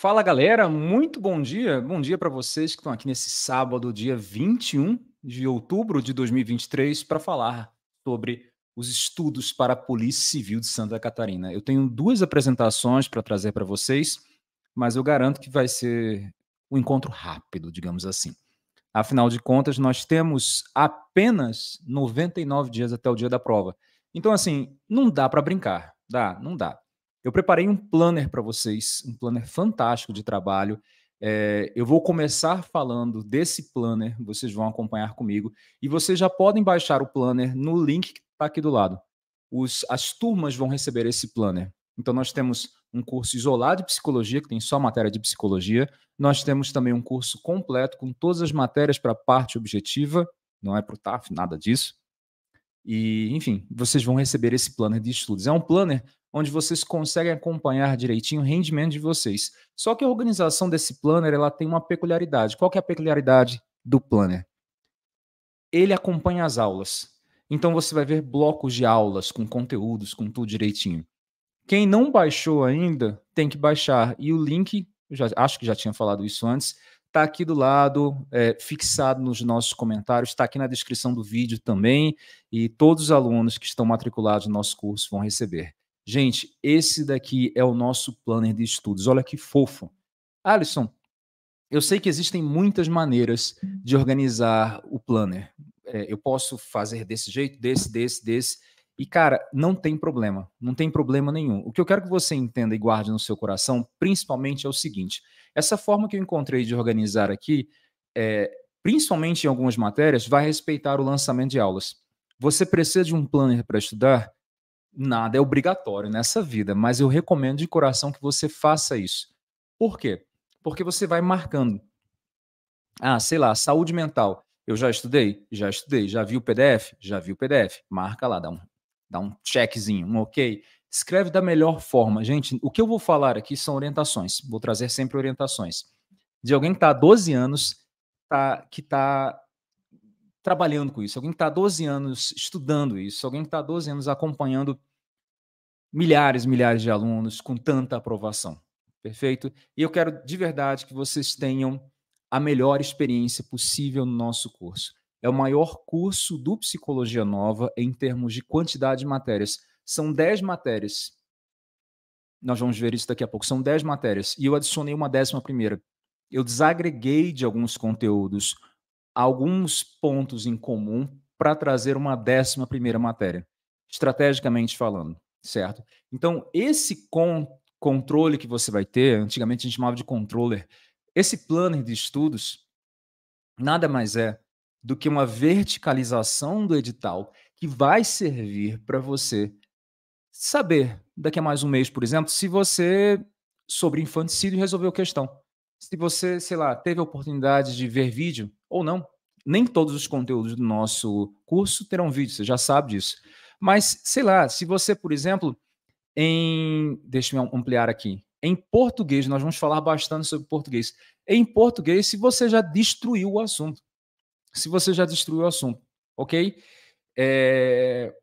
Fala galera, muito bom dia. Bom dia para vocês que estão aqui nesse sábado, dia 21 de outubro de 2023, para falar sobre os estudos para a Polícia Civil de Santa Catarina. Eu tenho duas apresentações para trazer para vocês, mas eu garanto que vai ser um encontro rápido, digamos assim. Afinal de contas, nós temos apenas 99 dias até o dia da prova. Então, assim, não dá para brincar. Dá, não dá. Eu preparei um planner para vocês, um planner fantástico de trabalho. É, eu vou começar falando desse planner, vocês vão acompanhar comigo. E vocês já podem baixar o planner no link que está aqui do lado. Os, as turmas vão receber esse planner. Então, nós temos um curso isolado de psicologia, que tem só matéria de psicologia. Nós temos também um curso completo com todas as matérias para a parte objetiva, não é para o TAF, nada disso. E, enfim, vocês vão receber esse planner de estudos. É um planner onde vocês conseguem acompanhar direitinho o rendimento de vocês. Só que a organização desse planner, ela tem uma peculiaridade. Qual que é a peculiaridade do planner? Ele acompanha as aulas. Então você vai ver blocos de aulas com conteúdos, com tudo direitinho. Quem não baixou ainda, tem que baixar. E o link, já, acho que já tinha falado isso antes, está aqui do lado, é, fixado nos nossos comentários, está aqui na descrição do vídeo também, e todos os alunos que estão matriculados no nosso curso vão receber. Gente, esse daqui é o nosso planner de estudos. Olha que fofo. Alisson, eu sei que existem muitas maneiras de organizar o planner. É, eu posso fazer desse jeito, desse, desse, desse. E, cara, não tem problema. Não tem problema nenhum. O que eu quero que você entenda e guarde no seu coração, principalmente, é o seguinte: essa forma que eu encontrei de organizar aqui, é, principalmente em algumas matérias, vai respeitar o lançamento de aulas. Você precisa de um planner para estudar? nada é obrigatório nessa vida, mas eu recomendo de coração que você faça isso. Por quê? Porque você vai marcando. Ah, sei lá, saúde mental. Eu já estudei, já estudei, já vi o PDF, já vi o PDF. Marca lá, dá um, dá um checkzinho, um ok. Escreve da melhor forma. Gente, o que eu vou falar aqui são orientações. Vou trazer sempre orientações. De alguém que está há 12 anos, tá, que está trabalhando com isso, alguém que está há 12 anos estudando isso, alguém que está há 12 anos acompanhando milhares e milhares de alunos com tanta aprovação. Perfeito? E eu quero de verdade que vocês tenham a melhor experiência possível no nosso curso. É o maior curso do Psicologia Nova em termos de quantidade de matérias. São 10 matérias. Nós vamos ver isso daqui a pouco. São 10 matérias. E eu adicionei uma décima primeira. Eu desagreguei de alguns conteúdos alguns pontos em comum para trazer uma décima primeira matéria, estrategicamente falando certo? Então, esse con controle que você vai ter, antigamente a gente chamava de controller, esse planner de estudos nada mais é do que uma verticalização do edital que vai servir para você saber daqui a mais um mês, por exemplo, se você sobre infanticídio resolveu a questão. Se você, sei lá, teve a oportunidade de ver vídeo ou não. Nem todos os conteúdos do nosso curso terão vídeo, você já sabe disso. Mas, sei lá, se você, por exemplo, em. Deixa eu ampliar aqui. Em português, nós vamos falar bastante sobre português. Em português, se você já destruiu o assunto. Se você já destruiu o assunto, ok? É...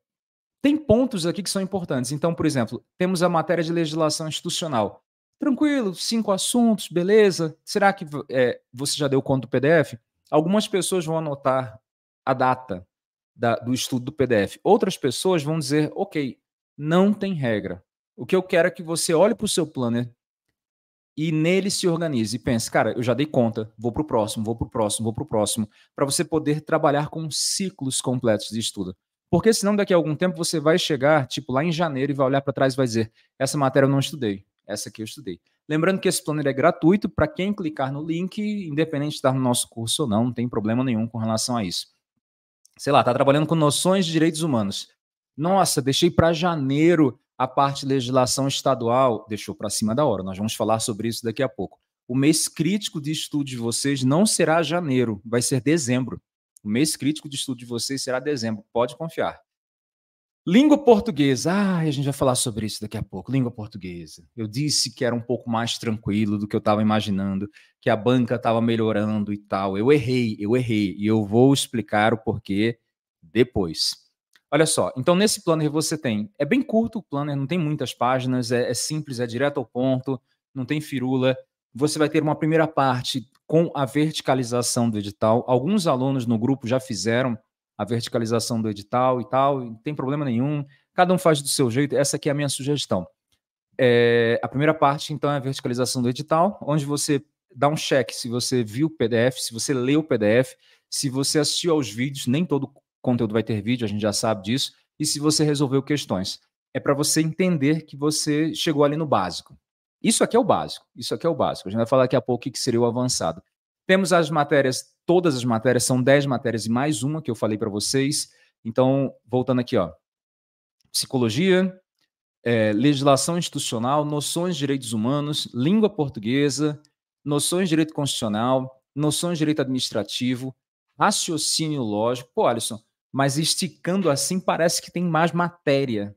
Tem pontos aqui que são importantes. Então, por exemplo, temos a matéria de legislação institucional. Tranquilo, cinco assuntos, beleza. Será que é, você já deu conta do PDF? Algumas pessoas vão anotar a data da, do estudo do PDF. Outras pessoas vão dizer, ok, não tem regra. O que eu quero é que você olhe para o seu planner e nele se organize e pense, cara, eu já dei conta, vou para o próximo, vou para o próximo, vou para o próximo, para você poder trabalhar com ciclos completos de estudo. Porque senão daqui a algum tempo você vai chegar, tipo, lá em janeiro e vai olhar para trás e vai dizer, essa matéria eu não estudei, essa aqui eu estudei. Lembrando que esse planner é gratuito para quem clicar no link, independente de estar no nosso curso ou não, não tem problema nenhum com relação a isso sei lá, está trabalhando com noções de direitos humanos. Nossa, deixei para janeiro a parte de legislação estadual, deixou para cima da hora. Nós vamos falar sobre isso daqui a pouco. O mês crítico de estudo de vocês não será janeiro, vai ser dezembro. O mês crítico de estudo de vocês será dezembro, pode confiar. Língua portuguesa. Ah, a gente vai falar sobre isso daqui a pouco. Língua portuguesa. Eu disse que era um pouco mais tranquilo do que eu estava imaginando, que a banca estava melhorando e tal. Eu errei, eu errei. E eu vou explicar o porquê depois. Olha só, então nesse planner você tem. É bem curto o planner, não tem muitas páginas, é, é simples, é direto ao ponto, não tem firula. Você vai ter uma primeira parte com a verticalização do edital. Alguns alunos no grupo já fizeram a verticalização do edital e tal, não tem problema nenhum, cada um faz do seu jeito, essa aqui é a minha sugestão. É, a primeira parte, então, é a verticalização do edital, onde você dá um cheque se você viu o PDF, se você leu o PDF, se você assistiu aos vídeos, nem todo conteúdo vai ter vídeo, a gente já sabe disso, e se você resolveu questões. É para você entender que você chegou ali no básico. Isso aqui é o básico, isso aqui é o básico. A gente vai falar daqui a pouco o que seria o avançado. Temos as matérias, todas as matérias, são 10 matérias e mais uma que eu falei para vocês. Então, voltando aqui, ó. Psicologia, é, legislação institucional, noções de direitos humanos, língua portuguesa, noções de direito constitucional, noções de direito administrativo, raciocínio lógico. Pô, Alisson, mas esticando assim parece que tem mais matéria.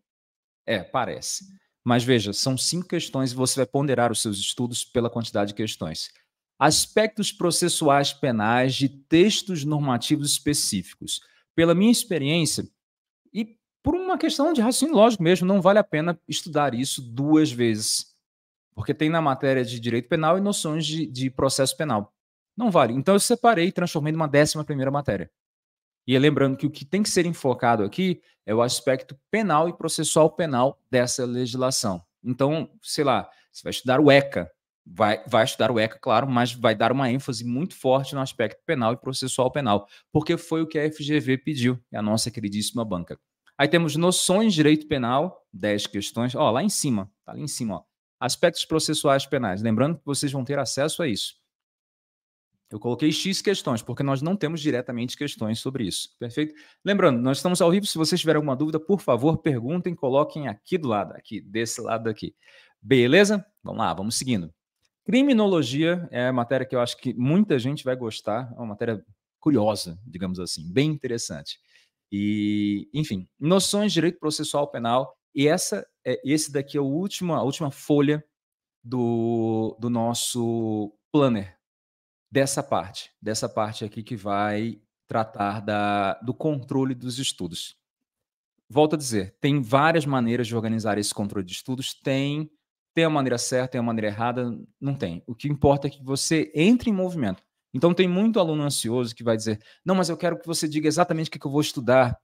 É, parece. Mas veja, são cinco questões e você vai ponderar os seus estudos pela quantidade de questões aspectos processuais penais de textos normativos específicos. Pela minha experiência, e por uma questão de raciocínio lógico mesmo, não vale a pena estudar isso duas vezes. Porque tem na matéria de direito penal e noções de, de processo penal. Não vale. Então eu separei e transformei numa décima primeira matéria. E é lembrando que o que tem que ser enfocado aqui é o aspecto penal e processual penal dessa legislação. Então, sei lá, você vai estudar o ECA, vai, vai estudar o ECA, claro, mas vai dar uma ênfase muito forte no aspecto penal e processual penal, porque foi o que a FGV pediu, é a nossa queridíssima banca. Aí temos noções de direito penal, 10 questões, ó, lá em cima, tá ali em cima, ó. Aspectos processuais penais. Lembrando que vocês vão ter acesso a isso. Eu coloquei X questões, porque nós não temos diretamente questões sobre isso. Perfeito? Lembrando, nós estamos ao vivo. Se vocês tiverem alguma dúvida, por favor, perguntem, coloquem aqui do lado, aqui, desse lado aqui. Beleza? Vamos lá, vamos seguindo. Criminologia é a matéria que eu acho que muita gente vai gostar, é uma matéria curiosa, digamos assim, bem interessante. E, enfim, noções de direito processual penal, e essa é esse daqui é o último, a última folha do, do nosso planner dessa parte, dessa parte aqui que vai tratar da, do controle dos estudos. Volto a dizer, tem várias maneiras de organizar esse controle de estudos, tem tem a maneira certa, tem a maneira errada, não tem. O que importa é que você entre em movimento. Então tem muito aluno ansioso que vai dizer: não, mas eu quero que você diga exatamente o que, que eu vou estudar.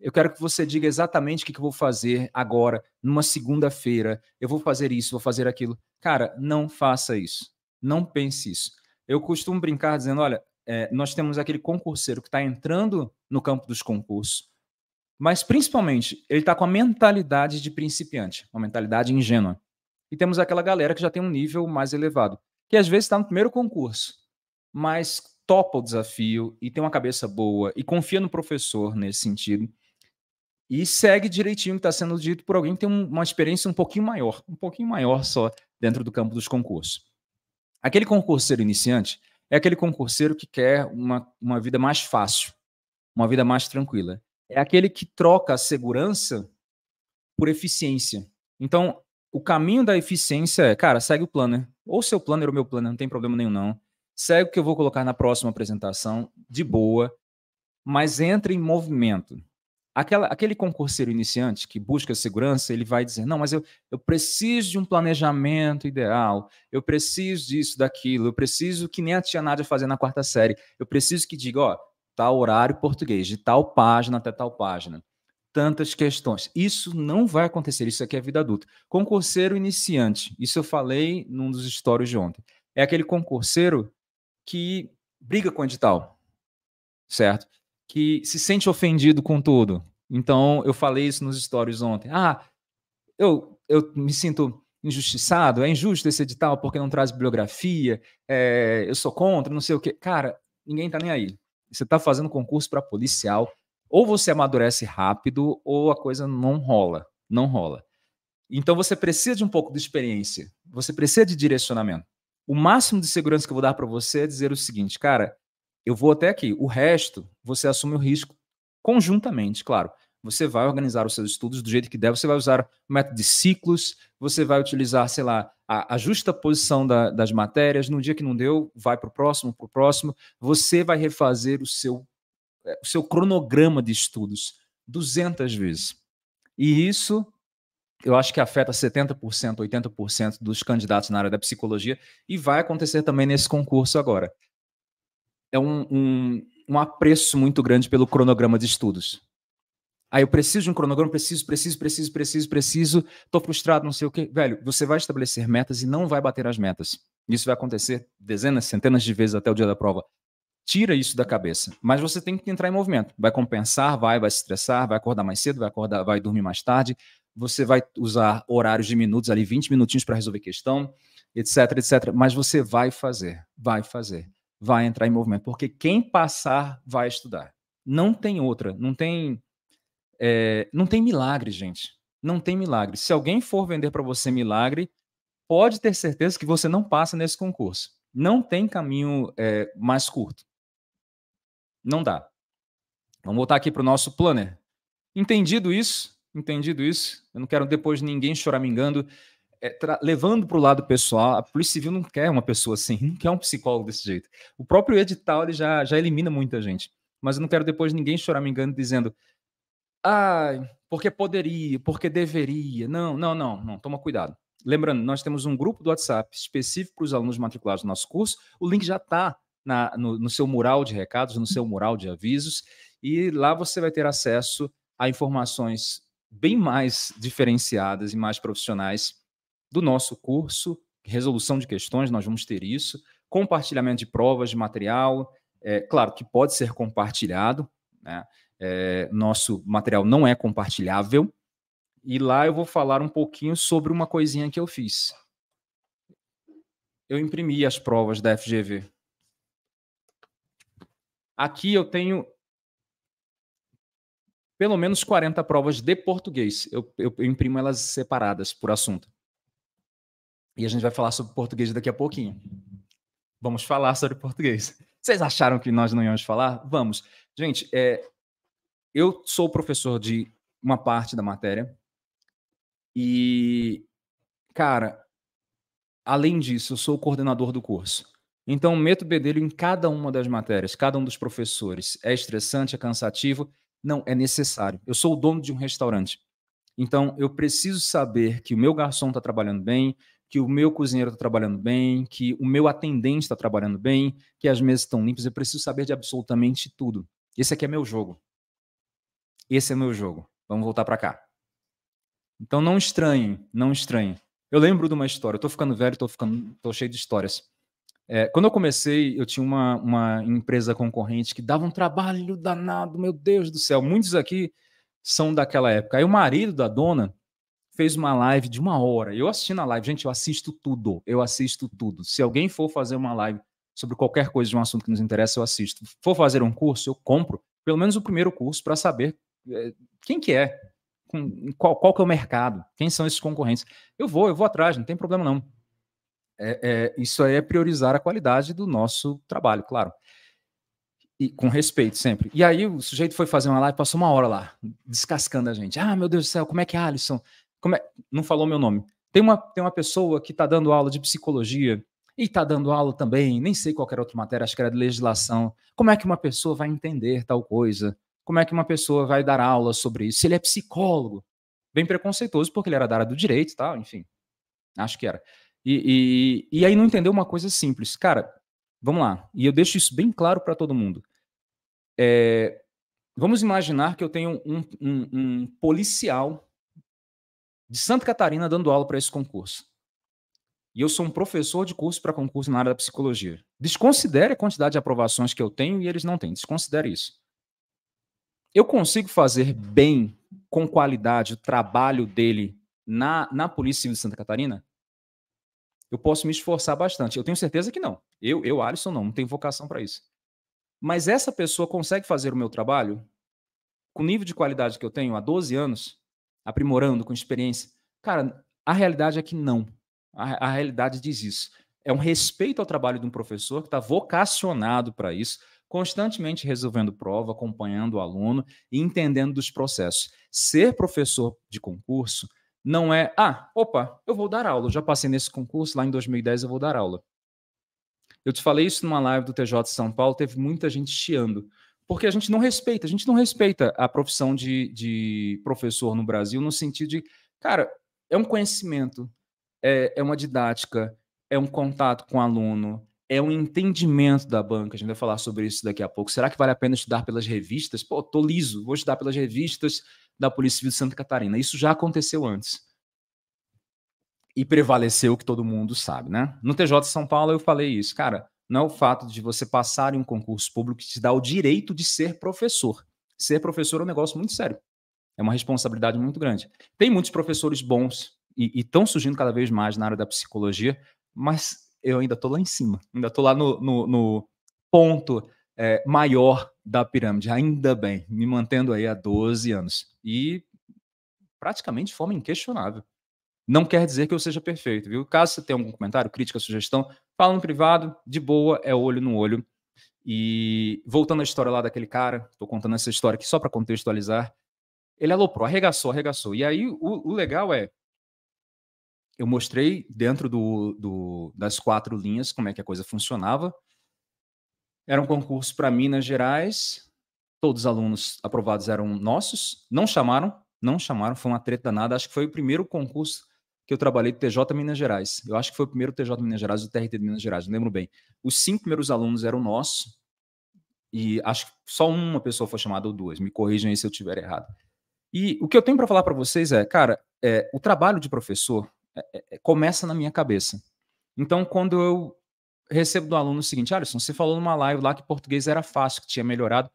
Eu quero que você diga exatamente o que, que eu vou fazer agora, numa segunda-feira. Eu vou fazer isso, vou fazer aquilo. Cara, não faça isso. Não pense isso. Eu costumo brincar dizendo: olha, é, nós temos aquele concurseiro que está entrando no campo dos concursos, mas principalmente ele está com a mentalidade de principiante, uma mentalidade ingênua e temos aquela galera que já tem um nível mais elevado, que às vezes está no primeiro concurso, mas topa o desafio e tem uma cabeça boa e confia no professor nesse sentido e segue direitinho o que está sendo dito por alguém que tem uma experiência um pouquinho maior, um pouquinho maior só dentro do campo dos concursos. Aquele concurseiro iniciante é aquele concurseiro que quer uma, uma vida mais fácil, uma vida mais tranquila. É aquele que troca a segurança por eficiência. Então, o caminho da eficiência é, cara, segue o planner. Ou seu planner ou meu planner, não tem problema nenhum, não. Segue o que eu vou colocar na próxima apresentação, de boa, mas entre em movimento. Aquela, aquele concurseiro iniciante que busca segurança, ele vai dizer: não, mas eu, eu preciso de um planejamento ideal, eu preciso disso, daquilo, eu preciso que nem a tia Nádia fazer na quarta série, eu preciso que diga: ó, tal horário português, de tal página até tal página tantas questões. Isso não vai acontecer, isso aqui é vida adulta. Concurseiro iniciante, isso eu falei num dos stories de ontem. É aquele concurseiro que briga com o edital, certo? Que se sente ofendido com tudo. Então, eu falei isso nos stories ontem. Ah, eu, eu me sinto injustiçado, é injusto esse edital porque não traz bibliografia, é, eu sou contra, não sei o quê. Cara, ninguém tá nem aí. Você tá fazendo concurso para policial, ou você amadurece rápido ou a coisa não rola, não rola. Então você precisa de um pouco de experiência, você precisa de direcionamento. O máximo de segurança que eu vou dar para você é dizer o seguinte, cara, eu vou até aqui, o resto você assume o risco conjuntamente, claro. Você vai organizar os seus estudos do jeito que der, você vai usar o método de ciclos, você vai utilizar, sei lá, a, a justa posição da, das matérias. No dia que não deu, vai para o próximo, para o próximo. Você vai refazer o seu eh, o seu cronograma de estudos 200 vezes. E isso eu acho que afeta 70%, 80% dos candidatos na área da psicologia e vai acontecer também nesse concurso agora. É um, um, um apreço muito grande pelo cronograma de estudos. Aí eu preciso de um cronograma, preciso, preciso, preciso, preciso, preciso, tô frustrado, não sei o quê. Velho, você vai estabelecer metas e não vai bater as metas. Isso vai acontecer dezenas, centenas de vezes até o dia da prova. Tira isso da cabeça. Mas você tem que entrar em movimento. Vai compensar, vai, vai se estressar, vai acordar mais cedo, vai acordar, vai dormir mais tarde. Você vai usar horários de minutos ali, 20 minutinhos para resolver questão, etc, etc. Mas você vai fazer, vai fazer, vai entrar em movimento. Porque quem passar vai estudar. Não tem outra, não tem. É, não tem milagre, gente. Não tem milagre. Se alguém for vender para você milagre, pode ter certeza que você não passa nesse concurso. Não tem caminho é, mais curto. Não dá. Vamos voltar aqui para o nosso planner. Entendido isso, entendido isso, eu não quero depois ninguém choramingando, é, levando para o lado pessoal, a Polícia Civil não quer uma pessoa assim, não quer um psicólogo desse jeito. O próprio edital ele já, já elimina muita gente. Mas eu não quero depois ninguém choramingando dizendo, ai, ah, porque poderia, porque deveria. Não, não, não, não, toma cuidado. Lembrando, nós temos um grupo do WhatsApp específico para os alunos matriculados no nosso curso, o link já está na, no, no seu mural de recados, no seu mural de avisos, e lá você vai ter acesso a informações bem mais diferenciadas e mais profissionais do nosso curso, resolução de questões, nós vamos ter isso, compartilhamento de provas, de material, é, claro que pode ser compartilhado, né? É, nosso material não é compartilhável, e lá eu vou falar um pouquinho sobre uma coisinha que eu fiz. Eu imprimi as provas da FGV Aqui eu tenho pelo menos 40 provas de português. Eu, eu, eu, imprimo elas separadas por assunto. E a gente vai falar sobre português daqui a pouquinho. Vamos falar sobre português. Vocês acharam que nós não íamos falar? Vamos. Gente, é, eu sou professor de uma parte da matéria. E, cara, além disso, eu sou coordenador do curso. Então, o método dele em cada uma das matérias, cada um dos professores, é estressante, é cansativo? Não, é necessário. Eu sou o dono de um restaurante. Então, eu preciso saber que o meu garçom está trabalhando bem, que o meu cozinheiro está trabalhando bem, que o meu atendente está trabalhando bem, que as mesas estão limpas. Eu preciso saber de absolutamente tudo. Esse aqui é meu jogo. Esse é meu jogo. Vamos voltar para cá. Então, não estranhe, não estranhe. Eu lembro de uma história. Eu ficando velho, tô tô cheio de histórias. É, quando eu comecei, eu tinha uma, uma empresa concorrente que dava um trabalho danado, meu Deus do céu. Muitos aqui são daquela época. Aí o marido da dona fez uma live de uma hora. Eu assisti na live, gente, eu assisto tudo. Eu assisto tudo. Se alguém for fazer uma live sobre qualquer coisa de um assunto que nos interessa, eu assisto. For fazer um curso, eu compro pelo menos o primeiro curso para saber é, quem que é, qual, qual que é o mercado, quem são esses concorrentes. Eu vou, eu vou atrás, não tem problema não. É, é, isso aí é priorizar a qualidade do nosso trabalho, claro. E com respeito sempre. E aí o sujeito foi fazer uma live, passou uma hora lá, descascando a gente. Ah, meu Deus do céu, como é que é Alisson? Como é... Não falou meu nome. Tem uma, tem uma pessoa que está dando aula de psicologia e está dando aula também, nem sei qual era outra matéria, acho que era de legislação. Como é que uma pessoa vai entender tal coisa? Como é que uma pessoa vai dar aula sobre isso? Se ele é psicólogo, bem preconceituoso, porque ele era da área do direito e tal, enfim. Acho que era. E, e, e aí não entendeu uma coisa simples. Cara, vamos lá. E eu deixo isso bem claro para todo mundo. É, vamos imaginar que eu tenho um, um, um policial de Santa Catarina dando aula para esse concurso. E eu sou um professor de curso para concurso na área da psicologia. Desconsidere a quantidade de aprovações que eu tenho e eles não têm. Desconsidere isso. Eu consigo fazer bem, com qualidade, o trabalho dele na, na Polícia Civil de Santa Catarina? eu posso me esforçar bastante. Eu tenho certeza que não. Eu, eu Alisson, não, não tenho vocação para isso. Mas essa pessoa consegue fazer o meu trabalho com o nível de qualidade que eu tenho há 12 anos, aprimorando, com experiência. Cara, a realidade é que não. A, a realidade diz isso. É um respeito ao trabalho de um professor que está vocacionado para isso, constantemente resolvendo prova, acompanhando o aluno e entendendo dos processos. Ser professor de concurso não é, ah, opa, eu vou dar aula. Eu já passei nesse concurso lá em 2010, eu vou dar aula. Eu te falei isso numa live do TJ de São Paulo, teve muita gente chiando. Porque a gente não respeita, a gente não respeita a profissão de, de professor no Brasil, no sentido de, cara, é um conhecimento, é, é uma didática, é um contato com o aluno, é um entendimento da banca. A gente vai falar sobre isso daqui a pouco. Será que vale a pena estudar pelas revistas? Pô, tô liso, vou estudar pelas revistas, da Polícia Civil de Santa Catarina. Isso já aconteceu antes. E prevaleceu o que todo mundo sabe, né? No TJ de São Paulo eu falei isso, cara. Não é o fato de você passar em um concurso público que te dá o direito de ser professor. Ser professor é um negócio muito sério. É uma responsabilidade muito grande. Tem muitos professores bons e estão surgindo cada vez mais na área da psicologia, mas eu ainda estou lá em cima, ainda estou lá no, no, no ponto é, maior da pirâmide, ainda bem, me mantendo aí há 12 anos. E praticamente de forma inquestionável. Não quer dizer que eu seja perfeito, viu? Caso você tenha algum comentário, crítica, sugestão, fala no privado, de boa, é olho no olho. E voltando à história lá daquele cara, estou contando essa história aqui só para contextualizar. Ele aloprou, arregaçou, arregaçou. E aí o, o legal é, eu mostrei dentro do, do, das quatro linhas como é que a coisa funcionava. Era um concurso para Minas Gerais. Todos os alunos aprovados eram nossos. Não chamaram, não chamaram. Foi uma treta nada. Acho que foi o primeiro concurso que eu trabalhei do TJ Minas Gerais. Eu acho que foi o primeiro TJ Minas Gerais, o TRT de Minas Gerais, não lembro bem. Os cinco primeiros alunos eram nossos. E acho que só uma pessoa foi chamada ou duas. Me corrijam aí se eu estiver errado. E o que eu tenho para falar para vocês é, cara, é, o trabalho de professor é, é, é começa na minha cabeça. Então, quando eu recebo do aluno o seguinte: Alisson, você falou numa live lá que português era fácil, que tinha melhorado.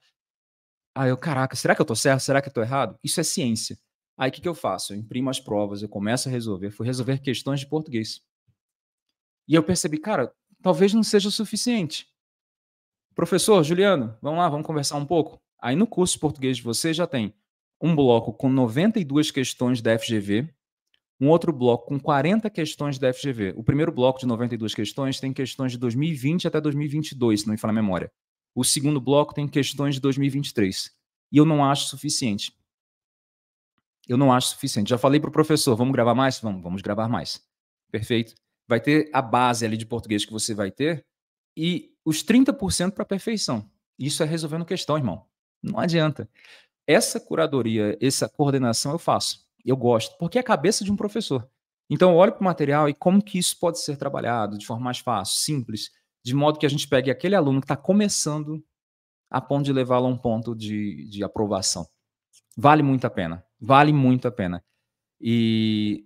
Aí eu, caraca, será que eu tô certo? Será que eu tô errado? Isso é ciência. Aí o que, que eu faço? Eu imprimo as provas, eu começo a resolver. Fui resolver questões de português. E eu percebi, cara, talvez não seja o suficiente. Professor Juliano, vamos lá, vamos conversar um pouco. Aí no curso de português de você já tem um bloco com 92 questões da FGV, um outro bloco com 40 questões da FGV. O primeiro bloco de 92 questões tem questões de 2020 até 2022, se não me falha a memória. O segundo bloco tem questões de 2023. E eu não acho suficiente. Eu não acho suficiente. Já falei para o professor, vamos gravar mais? Vamos, vamos gravar mais. Perfeito. Vai ter a base ali de português que você vai ter e os 30% para perfeição. Isso é resolvendo questão, irmão. Não adianta. Essa curadoria, essa coordenação eu faço. Eu gosto, porque é a cabeça de um professor. Então, eu olho para o material e como que isso pode ser trabalhado de forma mais fácil, simples, de modo que a gente pegue aquele aluno que está começando a ponto de levá-lo a um ponto de, de aprovação. Vale muito a pena. Vale muito a pena. E,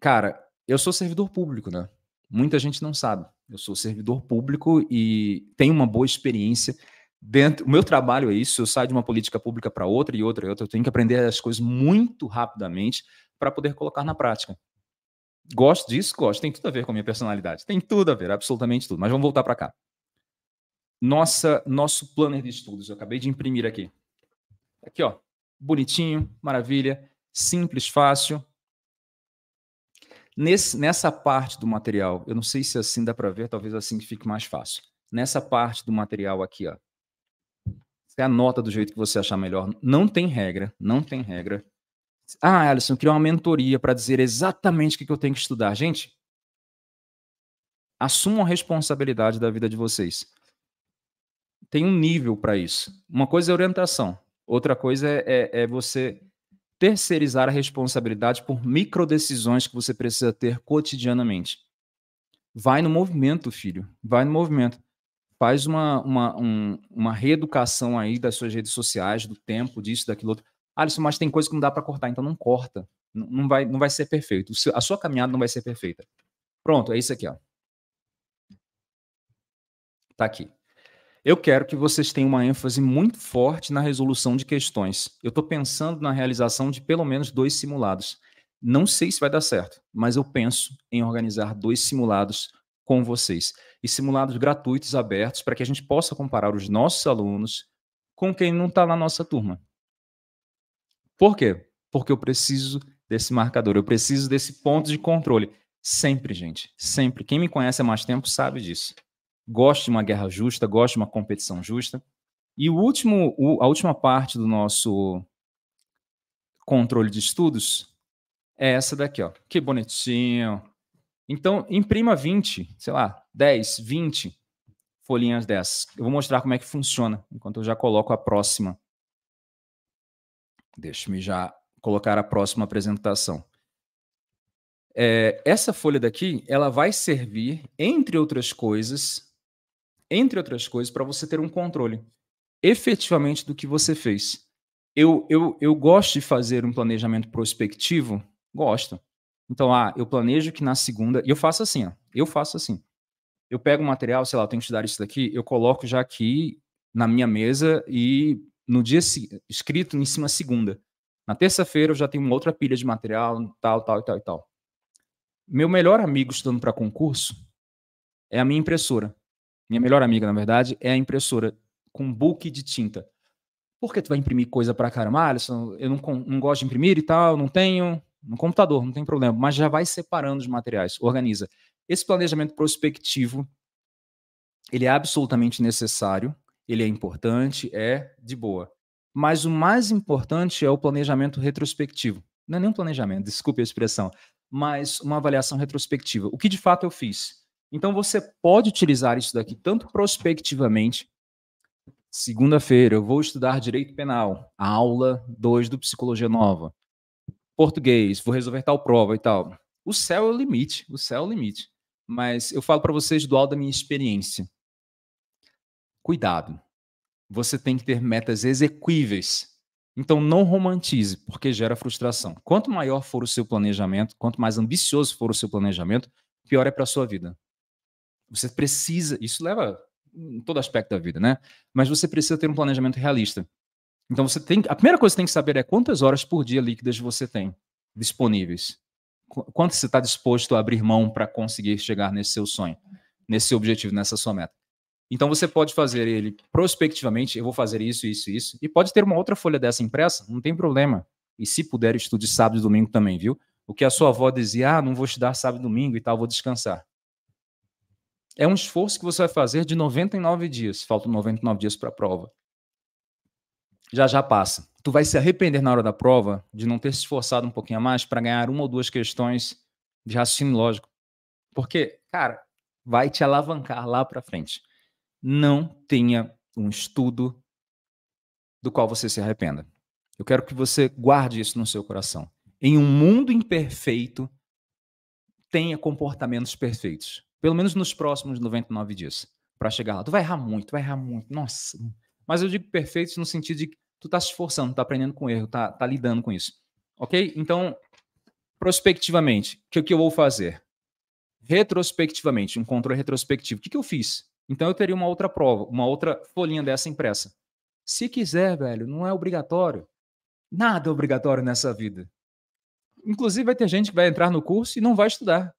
cara, eu sou servidor público, né? Muita gente não sabe. Eu sou servidor público e tenho uma boa experiência dentro, o meu trabalho é isso, eu saio de uma política pública para outra e outra e outra, eu tenho que aprender as coisas muito rapidamente para poder colocar na prática. Gosto disso? Gosto. Tem tudo a ver com a minha personalidade. Tem tudo a ver, absolutamente tudo. Mas vamos voltar para cá. Nossa, nosso planner de estudos, eu acabei de imprimir aqui. Aqui, ó. Bonitinho, maravilha, simples, fácil. Nesse, nessa parte do material, eu não sei se é assim dá para ver, talvez é assim fique mais fácil. Nessa parte do material aqui, ó, você anota do jeito que você achar melhor. Não tem regra, não tem regra. Ah, Alisson, eu queria uma mentoria para dizer exatamente o que eu tenho que estudar. Gente, assumam a responsabilidade da vida de vocês. Tem um nível para isso. Uma coisa é orientação, outra coisa é, é, é você terceirizar a responsabilidade por microdecisões que você precisa ter cotidianamente. Vai no movimento, filho. Vai no movimento faz uma, uma, um, uma reeducação aí das suas redes sociais, do tempo, disso, daquilo outro. Alisson, mas tem coisa que não dá para cortar, então não corta. Não, vai, não vai ser perfeito. a sua caminhada não vai ser perfeita. Pronto, é isso aqui, ó. Tá aqui. Eu quero que vocês tenham uma ênfase muito forte na resolução de questões. Eu estou pensando na realização de pelo menos dois simulados. Não sei se vai dar certo, mas eu penso em organizar dois simulados com vocês e simulados gratuitos abertos para que a gente possa comparar os nossos alunos com quem não está na nossa turma. Por quê? Porque eu preciso desse marcador, eu preciso desse ponto de controle. Sempre, gente, sempre. Quem me conhece há mais tempo sabe disso. Gosto de uma guerra justa, gosto de uma competição justa. E o último, a última parte do nosso controle de estudos é essa daqui, ó. Que bonitinho. Então, imprima 20, sei lá, 10, 20 folhinhas dessas. Eu vou mostrar como é que funciona, enquanto eu já coloco a próxima. Deixe-me já colocar a próxima apresentação. É, essa folha daqui, ela vai servir, entre outras coisas, entre outras coisas, para você ter um controle efetivamente do que você fez. Eu, eu, eu gosto de fazer um planejamento prospectivo? Gosto. Então, ah, eu planejo que na segunda. E eu faço assim, ó. Eu faço assim. Eu pego o material, sei lá, eu tenho que estudar isso daqui, eu coloco já aqui na minha mesa e no dia escrito em cima segunda. Na terça-feira eu já tenho uma outra pilha de material, tal, tal e tal e tal. Meu melhor amigo estudando para concurso é a minha impressora. Minha melhor amiga, na verdade, é a impressora com book de tinta. Por que tu vai imprimir coisa para caramba? Ah, Alisson, eu não, não gosto de imprimir e tal, não tenho no computador, não tem problema, mas já vai separando os materiais, organiza. Esse planejamento prospectivo, ele é absolutamente necessário, ele é importante, é de boa. Mas o mais importante é o planejamento retrospectivo. Não é nem um planejamento, desculpe a expressão, mas uma avaliação retrospectiva. O que de fato eu fiz? Então você pode utilizar isso daqui tanto prospectivamente. Segunda-feira eu vou estudar direito penal, aula 2 do Psicologia Nova português, vou resolver tal prova e tal. O céu é o limite, o céu é o limite. Mas eu falo para vocês do alto da minha experiência. Cuidado. Você tem que ter metas exequíveis. Então não romantize, porque gera frustração. Quanto maior for o seu planejamento, quanto mais ambicioso for o seu planejamento, pior é para a sua vida. Você precisa, isso leva em todo aspecto da vida, né? Mas você precisa ter um planejamento realista. Então você tem, a primeira coisa que você tem que saber é quantas horas por dia líquidas você tem disponíveis. Quanto você está disposto a abrir mão para conseguir chegar nesse seu sonho, nesse seu objetivo, nessa sua meta. Então você pode fazer ele prospectivamente, eu vou fazer isso, isso, isso, e pode ter uma outra folha dessa impressa, não tem problema. E se puder, estude sábado e domingo também, viu? O que a sua avó dizia, ah, não vou estudar sábado e domingo e tal, vou descansar. É um esforço que você vai fazer de 99 dias, faltam 99 dias para a prova já já passa. Tu vai se arrepender na hora da prova de não ter se esforçado um pouquinho a mais para ganhar uma ou duas questões de raciocínio lógico. Porque, cara, vai te alavancar lá para frente. Não tenha um estudo do qual você se arrependa. Eu quero que você guarde isso no seu coração. Em um mundo imperfeito, tenha comportamentos perfeitos. Pelo menos nos próximos 99 dias, para chegar lá. Tu vai errar muito, vai errar muito. Nossa, mas eu digo perfeitos no sentido de que tu está se esforçando, está aprendendo com erro, está tá lidando com isso. Ok? Então, prospectivamente, o que, que, eu vou fazer? Retrospectivamente, um controle retrospectivo. O que, que eu fiz? Então eu teria uma outra prova, uma outra folhinha dessa impressa. Se quiser, velho, não é obrigatório. Nada é obrigatório nessa vida. Inclusive, vai ter gente que vai entrar no curso e não vai estudar.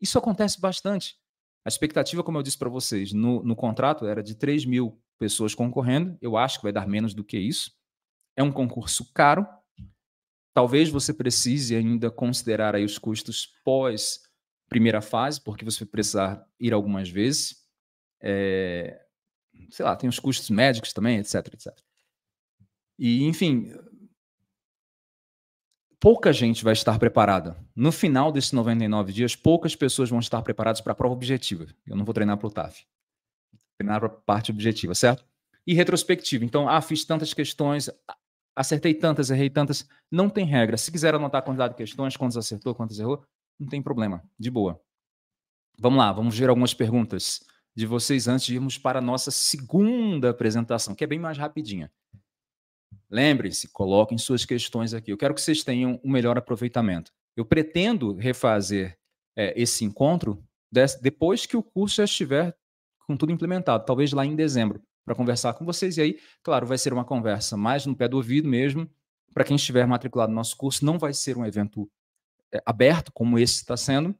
Isso acontece bastante. A expectativa, como eu disse para vocês, no, no contrato era de 3 mil pessoas concorrendo. Eu acho que vai dar menos do que isso. É um concurso caro. Talvez você precise ainda considerar aí os custos pós primeira fase, porque você vai precisar ir algumas vezes. É... sei lá, tem os custos médicos também, etc, etc. E, enfim, pouca gente vai estar preparada. No final desses 99 dias, poucas pessoas vão estar preparadas para a prova objetiva. Eu não vou treinar para o TAF treinar para a parte objetiva, certo? E retrospectiva. Então, ah, fiz tantas questões, acertei tantas, errei tantas. Não tem regra. Se quiser anotar a quantidade de questões, quantas acertou, quantas errou, não tem problema. De boa. Vamos lá, vamos ver algumas perguntas de vocês antes de irmos para a nossa segunda apresentação, que é bem mais rapidinha. Lembrem-se, coloquem suas questões aqui. Eu quero que vocês tenham um melhor aproveitamento. Eu pretendo refazer é, esse encontro depois que o curso já estiver com tudo implementado, talvez lá em dezembro, para conversar com vocês. E aí, claro, vai ser uma conversa mais no pé do ouvido mesmo. Para quem estiver matriculado no nosso curso, não vai ser um evento eh, aberto como esse está sendo.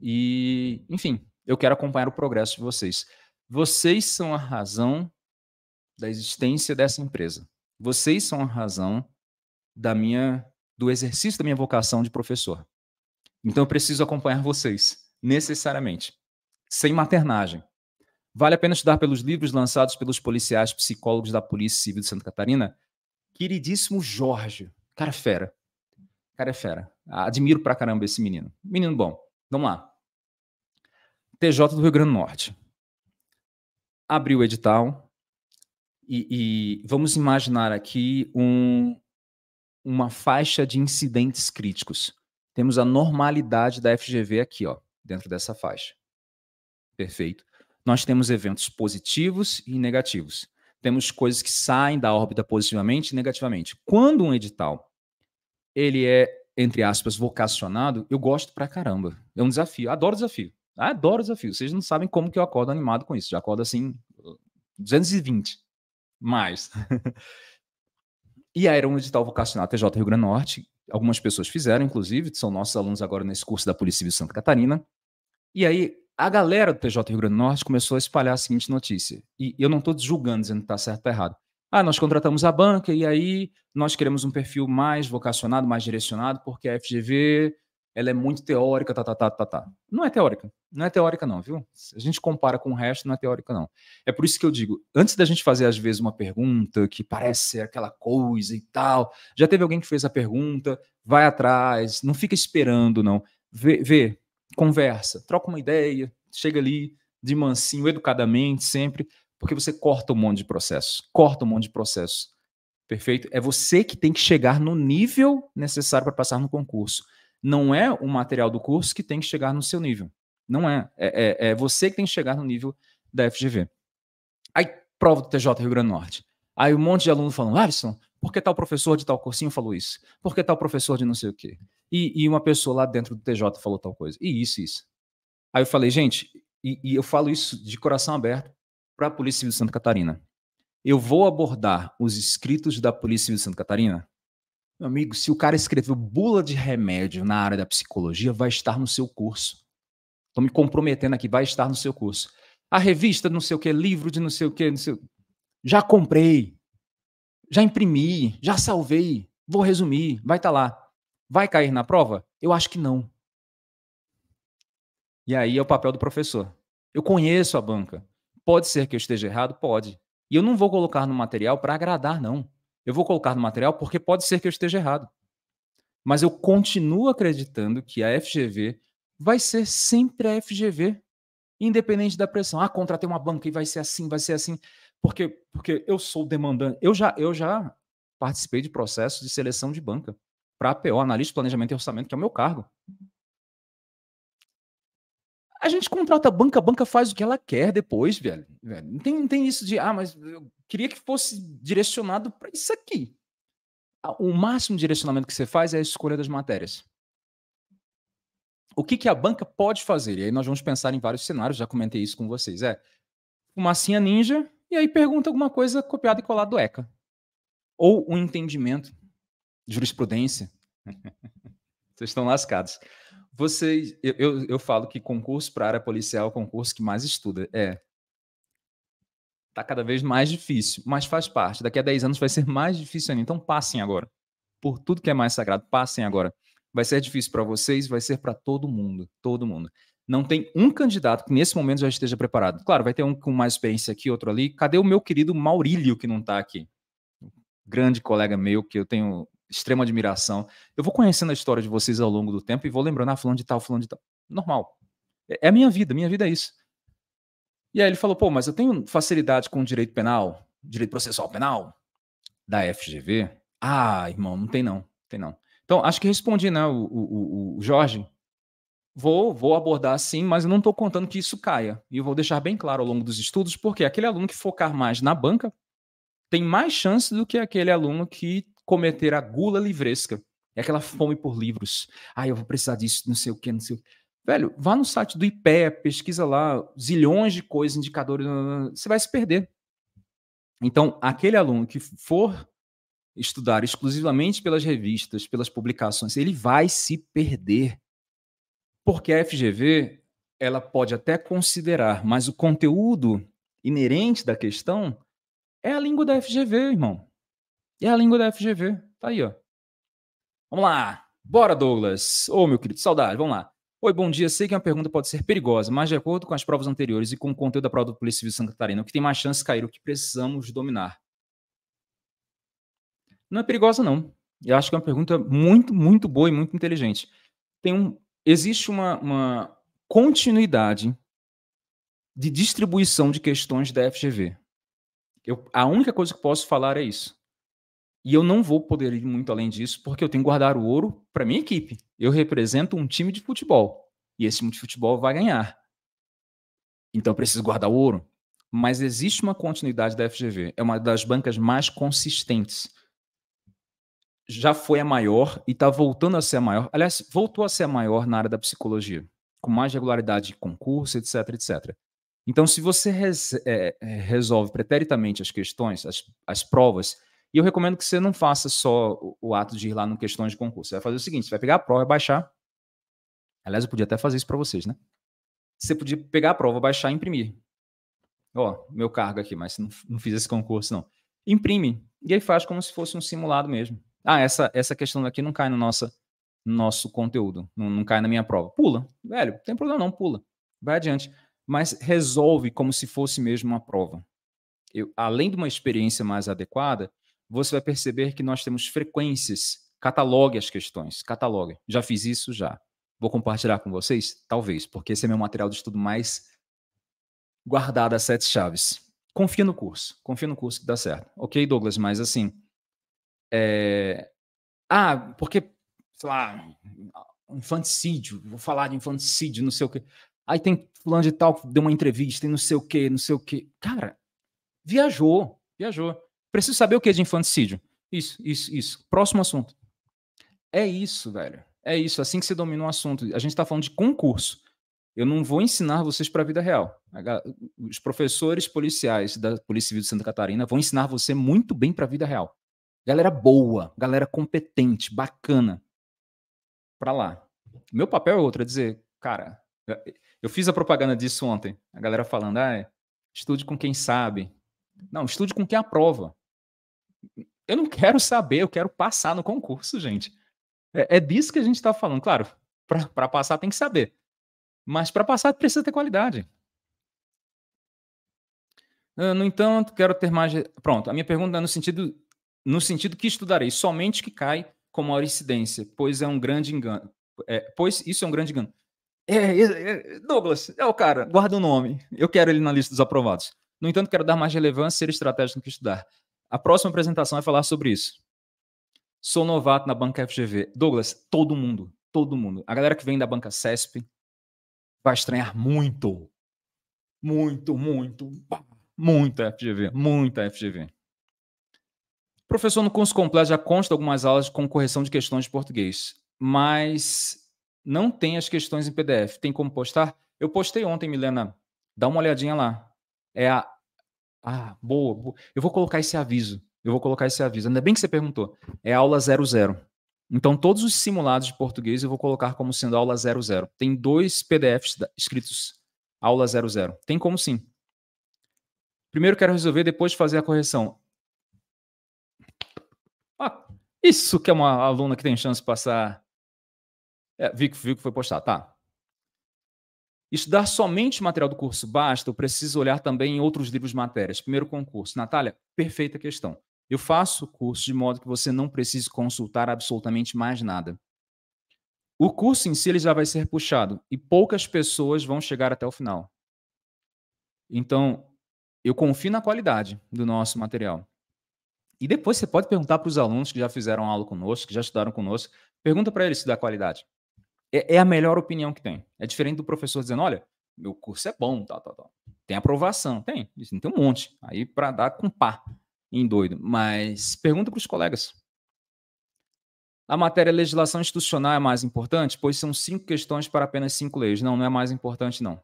E, enfim, eu quero acompanhar o progresso de vocês. Vocês são a razão da existência dessa empresa. Vocês são a razão da minha do exercício da minha vocação de professor. Então eu preciso acompanhar vocês necessariamente, sem maternagem. Vale a pena estudar pelos livros lançados pelos policiais psicólogos da Polícia Civil de Santa Catarina? Queridíssimo Jorge, cara é fera. Cara é fera. Admiro pra caramba esse menino. Menino bom. Vamos lá. TJ do Rio Grande do Norte. Abriu o edital e, e vamos imaginar aqui um, uma faixa de incidentes críticos. Temos a normalidade da FGV aqui, ó, dentro dessa faixa. Perfeito. Nós temos eventos positivos e negativos. Temos coisas que saem da órbita positivamente e negativamente. Quando um edital ele é, entre aspas, vocacionado, eu gosto pra caramba. É um desafio. Adoro desafio. Adoro desafio. Vocês não sabem como que eu acordo animado com isso. Já acordo assim, 220. Mais. E aí era um edital vocacionado TJ Rio Grande do Norte. Algumas pessoas fizeram, inclusive, são nossos alunos agora nesse curso da Polícia Civil Santa Catarina. E aí a galera do PJ Rio Grande do Norte começou a espalhar a seguinte notícia. E eu não estou julgando, dizendo que está certo ou errado. Ah, nós contratamos a banca e aí nós queremos um perfil mais vocacionado, mais direcionado, porque a FGV ela é muito teórica, tá, tá, tá, tá, tá. Não é teórica. Não é teórica, não, viu? Se a gente compara com o resto, não é teórica, não. É por isso que eu digo, antes da gente fazer, às vezes, uma pergunta que parece aquela coisa e tal, já teve alguém que fez a pergunta, vai atrás, não fica esperando, não. Vê, vê conversa, troca uma ideia, chega ali de mansinho, educadamente, sempre, porque você corta um monte de processo. Corta um monte de processo. Perfeito? É você que tem que chegar no nível necessário para passar no concurso. Não é o material do curso que tem que chegar no seu nível. Não é. É, é, é você que tem que chegar no nível da FGV. Aí, prova do TJ Rio Grande do Norte. Aí um monte de aluno falando, Alisson, porque tal professor de tal cursinho falou isso? Porque tal professor de não sei o quê? E, e uma pessoa lá dentro do TJ falou tal coisa. E isso, isso. Aí eu falei, gente, e, e eu falo isso de coração aberto para a Polícia Civil de Santa Catarina. Eu vou abordar os escritos da Polícia Civil de Santa Catarina? Meu amigo, se o cara escreveu bula de remédio na área da psicologia, vai estar no seu curso. Estou me comprometendo aqui, vai estar no seu curso. A revista, não sei o quê, livro de não sei o quê, não sei o... já comprei já imprimi, já salvei, vou resumir, vai estar tá lá. Vai cair na prova? Eu acho que não. E aí é o papel do professor. Eu conheço a banca. Pode ser que eu esteja errado? Pode. E eu não vou colocar no material para agradar, não. Eu vou colocar no material porque pode ser que eu esteja errado. Mas eu continuo acreditando que a FGV vai ser sempre a FGV, independente da pressão. Ah, contratei uma banca e vai ser assim, vai ser assim. Porque, porque eu sou demandante. Eu já, eu já participei de processos de seleção de banca para PO, analista de planejamento e orçamento, que é o meu cargo. A gente contrata a banca, a banca faz o que ela quer depois, velho. velho. Não, tem, não tem isso de, ah, mas eu queria que fosse direcionado para isso aqui. Ah, o máximo direcionamento que você faz é a escolha das matérias. O que, que a banca pode fazer? E aí nós vamos pensar em vários cenários, já comentei isso com vocês. É fumacinha ninja, e aí pergunta alguma coisa copiada e colada do ECA. Ou um entendimento de jurisprudência. Vocês estão lascados. Vocês, eu, eu, eu falo que concurso para área policial é o concurso que mais estuda. É. Está cada vez mais difícil, mas faz parte. Daqui a 10 anos vai ser mais difícil ainda. Então passem agora. Por tudo que é mais sagrado, passem agora. Vai ser difícil para vocês, vai ser para todo mundo. Todo mundo. Não tem um candidato que nesse momento já esteja preparado. Claro, vai ter um com mais experiência aqui, outro ali. Cadê o meu querido Maurílio, que não está aqui? Grande colega meu, que eu tenho extrema admiração. Eu vou conhecendo a história de vocês ao longo do tempo e vou lembrando, ah, de tal, falando de tal. Normal. É, é a minha vida, minha vida é isso. E aí ele falou, pô, mas eu tenho facilidade com direito penal, direito processual penal, da FGV? Ah, irmão, não tem não, não tem não. Então, acho que respondi, né, o, o, o Jorge, Vou, vou abordar sim, mas eu não estou contando que isso caia. E eu vou deixar bem claro ao longo dos estudos, porque aquele aluno que focar mais na banca tem mais chance do que aquele aluno que cometer a gula livresca. É aquela fome por livros. Ah, eu vou precisar disso, não sei o que, não sei o quê. Velho, vá no site do IPEA, pesquisa lá zilhões de coisas, indicadores, você vai se perder. Então, aquele aluno que for estudar exclusivamente pelas revistas, pelas publicações, ele vai se perder porque a FGV, ela pode até considerar, mas o conteúdo inerente da questão é a língua da FGV, irmão. É a língua da FGV. Tá aí, ó. Vamos lá. Bora, Douglas. Ô, oh, meu querido, saudade. Vamos lá. Oi, bom dia. Sei que uma pergunta pode ser perigosa, mas de acordo com as provas anteriores e com o conteúdo da prova do Polícia Civil Santa Catarina, o que tem mais chance de cair, é o que precisamos dominar? Não é perigosa, não. Eu acho que é uma pergunta muito, muito boa e muito inteligente. Tem um existe uma, uma continuidade de distribuição de questões da FGV. Eu, a única coisa que posso falar é isso. E eu não vou poder ir muito além disso, porque eu tenho que guardar o ouro para minha equipe. Eu represento um time de futebol. E esse time de futebol vai ganhar. Então eu preciso guardar o ouro. Mas existe uma continuidade da FGV. É uma das bancas mais consistentes já foi a maior e está voltando a ser a maior. Aliás, voltou a ser a maior na área da psicologia, com mais regularidade de concurso, etc, etc. Então, se você res, é, é resolve preteritamente as questões, as, as provas, e eu recomendo que você não faça só o, o, ato de ir lá no questões de concurso. Você vai fazer o seguinte: você vai pegar a prova e baixar. Aliás, eu podia até fazer isso para vocês, né? Você podia pegar a prova, baixar e imprimir. Ó, meu cargo aqui, mas não, não fiz esse concurso, não. Imprime. E aí faz como se fosse um simulado mesmo. Ah, essa, essa questão aqui não cai no nossa, nosso conteúdo, não, não cai na minha prova. Pula, velho, não tem problema não, pula. Vai adiante. Mas resolve como se fosse mesmo uma prova. Eu, além de uma experiência mais adequada, você vai perceber que nós temos frequências. Catalogue as questões, catalogue. Já fiz isso? Já. Vou compartilhar com vocês? Talvez, porque esse é meu material de estudo mais guardado a sete chaves. Confia no curso, confia no curso que dá certo. Ok, Douglas, mas assim, é... Ah, porque, sei lá, infanticídio, vou falar de infanticídio, não sei o quê. Aí tem fulano de tal que deu uma entrevista e não sei o quê, não sei o quê. Cara, viajou, viajou. Preciso saber o que é de infanticídio. Isso, isso, isso. Próximo assunto. É isso, velho. É isso. Assim que você domina um assunto. A gente está falando de concurso. Eu não vou ensinar vocês para a vida real. Os professores policiais da Polícia Civil de Santa Catarina vão ensinar você muito bem para a vida real. Galera boa, galera competente, bacana. Pra lá. Meu papel é outro, é dizer, cara, eu fiz a propaganda disso ontem. A galera falando, ah, estude com quem sabe. Não, estude com quem aprova. Eu não quero saber, eu quero passar no concurso, gente. É, é disso que a gente está falando. Claro, para passar tem que saber. Mas para passar precisa ter qualidade. Ah, no entanto, quero ter mais. Pronto, a minha pergunta é no sentido no sentido que estudarei somente que cai com maior incidência, pois é um grande engano. É, pois isso é um grande engano. É, é, é, Douglas, é o cara, guarda o nome. Eu quero ele na lista dos aprovados. No entanto, quero dar mais relevância e ser estratégico no que estudar. A próxima apresentação é falar sobre isso. Sou novato na banca FGV. Douglas, todo mundo, todo mundo. A galera que vem da banca CESP vai estranhar muito. Muito, muito, muita FGV, muita FGV. Professor, no curso completo já consta algumas aulas com correção de questões de português, mas não tem as questões em PDF. Tem como postar? Eu postei ontem, Milena. Dá uma olhadinha lá. É a. Ah, boa, boa. Eu vou colocar esse aviso. Eu vou colocar esse aviso. Ainda bem que você perguntou. É aula 00. Então, todos os simulados de português eu vou colocar como sendo aula 00. Tem dois PDFs da... escritos aula 00. Tem como sim. Primeiro quero resolver, depois fazer a correção. Ah, isso que é uma aluna que tem chance de passar. É, vi, que foi postar, tá. Estudar somente material do curso basta, eu preciso olhar também em outros livros de matérias. Primeiro concurso. Natália, perfeita questão. Eu faço o curso de modo que você não precise consultar absolutamente mais nada. O curso em si ele já vai ser puxado e poucas pessoas vão chegar até o final. Então, eu confio na qualidade do nosso material. E depois você pode perguntar para os alunos que já fizeram aula conosco, que já estudaram conosco, pergunta para eles se dá qualidade. É, é, a melhor opinião que tem. É diferente do professor dizendo, olha, meu curso é bom, tal, tal, tal. Tem aprovação, tem, tem um monte. Aí para dar com pá, em doido. Mas pergunta para os colegas. A matéria legislação institucional é mais importante, pois são cinco questões para apenas cinco leis. Não, não é mais importante não.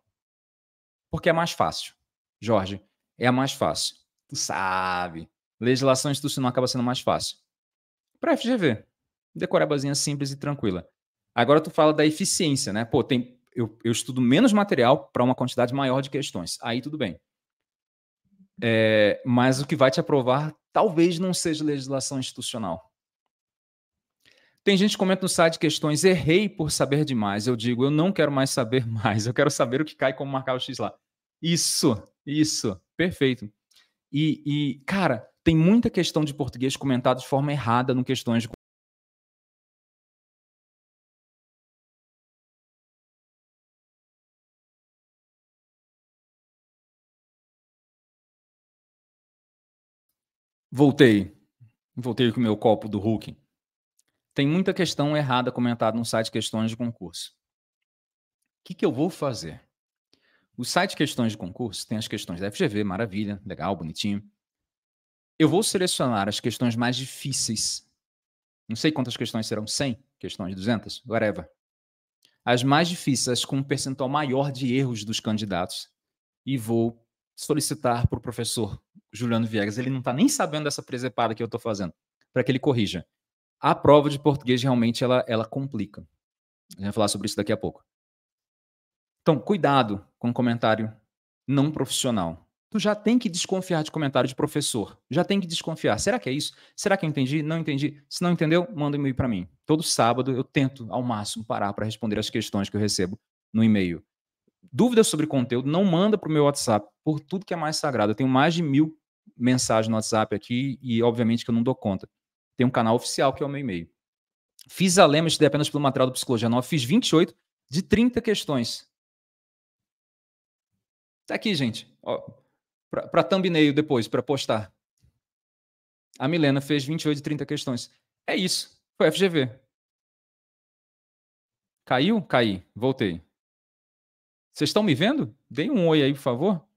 Porque é mais fácil. Jorge, é a mais fácil. Tu sabe. Legislação institucional acaba sendo mais fácil. Para a FGV, decorebazinha simples e tranquila. Agora tu fala da eficiência, né? Pô, tem, eu, eu estudo menos material para uma quantidade maior de questões. Aí tudo bem. É, mas o que vai te aprovar talvez não seja legislação institucional. Tem gente que comenta no site questões, errei por saber demais. Eu digo, eu não quero mais saber mais, eu quero saber o que cai como marcar o X lá. Isso, isso, perfeito. E, e cara, tem muita questão de português comentada de forma errada no questões de Voltei. Voltei com o meu copo do Hulk. Tem muita questão errada comentada no site Questões de Concurso. O que, que eu vou fazer? O site Questões de Concurso tem as questões da FGV, maravilha, legal, bonitinho. Eu vou selecionar as questões mais difíceis. Não sei quantas questões serão, 100 questões, 200, whatever. As mais difíceis, com um percentual maior de erros dos candidatos. E vou solicitar para o professor Juliano Viegas, ele não está nem sabendo dessa presepada que eu estou fazendo, para que ele corrija. A prova de português realmente ela, ela complica. A gente vai falar sobre isso daqui a pouco. Então, cuidado com comentário não profissional tu já tem que desconfiar de comentário de professor. Já tem que desconfiar. Será que é isso? Será que eu entendi? Não entendi. Se não entendeu, manda um e-mail para mim. Todo sábado eu tento ao máximo parar para responder as questões que eu recebo no e-mail. Dúvidas sobre conteúdo, não manda para o meu WhatsApp, por tudo que é mais sagrado. Eu tenho mais de mil mensagens no WhatsApp aqui e, obviamente, que eu não dou conta. Tem um canal oficial que é o meu e-mail. Fiz a lema, estudei apenas pelo material do Psicologia Nova, fiz 28 de 30 questões. Tá aqui, gente. Ó, para thumbnail depois, para postar. A Milena fez 28 de 30 questões. É isso. Foi FGV. Caiu? Caí. Voltei. Vocês estão me vendo? Deem um oi aí, por favor.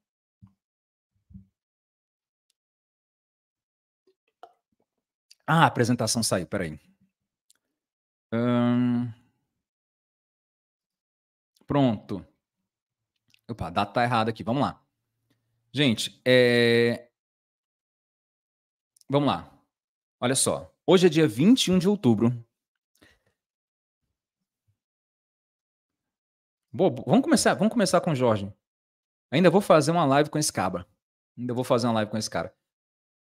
Ah, a apresentação saiu, peraí. Hum... Pronto. Opa, a data tá errada aqui, vamos lá. Gente, é... vamos lá. Olha só. Hoje é dia 21 de outubro. Bobo, vamos começar, vamos começar com o Jorge. Ainda vou fazer uma live com esse cabra. Ainda vou fazer uma live com esse cara.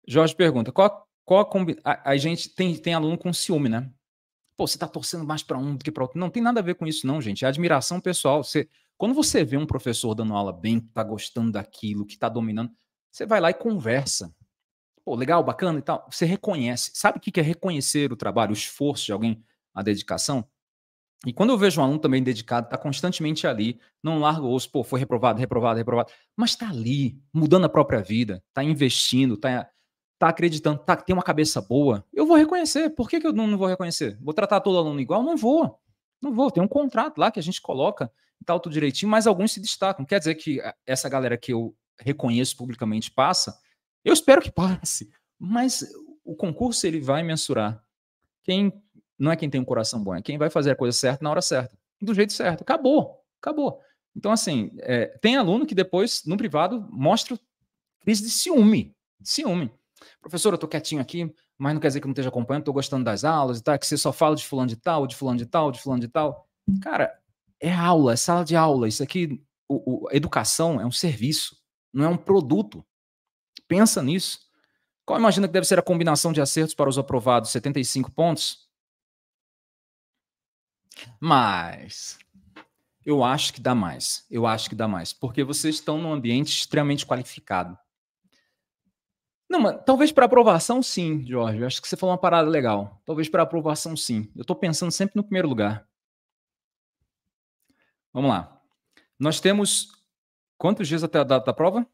Jorge pergunta: qual, qual a, combi... a, a gente tem, tem aluno com ciúme, né? Pô, você tá torcendo mais para um do que para outro. Não tem nada a ver com isso, não, gente. É admiração pessoal. Você, quando você vê um professor dando aula bem, que tá gostando daquilo, que tá dominando, você vai lá e conversa. Pô, legal, bacana e tal. Você reconhece. Sabe o que é reconhecer o trabalho, o esforço de alguém, a dedicação? E quando eu vejo um aluno também dedicado, está constantemente ali, não larga o osso, pô, foi reprovado, reprovado, reprovado, mas está ali, mudando a própria vida, está investindo, está tá acreditando, tá, tem uma cabeça boa, eu vou reconhecer. Por que, que eu não, não vou reconhecer? Vou tratar todo aluno igual? Não vou. Não vou. Tem um contrato lá que a gente coloca tal, tá tudo direitinho, mas alguns se destacam. Quer dizer que ah, essa galera que eu reconheço publicamente passa, eu espero que passe, mas o concurso ele vai mensurar. Quem não é quem tem um coração bom, é quem vai fazer a coisa certa na hora certa, do jeito certo. Acabou, acabou. Então, assim, é, tem aluno que depois, no privado, mostra crise de ciúme. De ciúme. Professor, eu tô quietinho aqui, mas não quer dizer que eu não esteja acompanhando, tô gostando das aulas e tal, que você só fala de fulano de tal, de fulano de tal, de fulano de tal. Cara, é aula, é sala de aula. Isso aqui, o, o, educação é um serviço, não é um produto. Pensa nisso. Qual imagina que deve ser a combinação de acertos para os aprovados? 75 pontos? Mas eu acho que dá mais. Eu acho que dá mais. Porque vocês estão num ambiente extremamente qualificado. Não, mas talvez para aprovação sim, Jorge. Eu acho que você falou uma parada legal. Talvez para aprovação sim. Eu estou pensando sempre no primeiro lugar. Vamos lá. Nós temos quantos dias até a data da prova?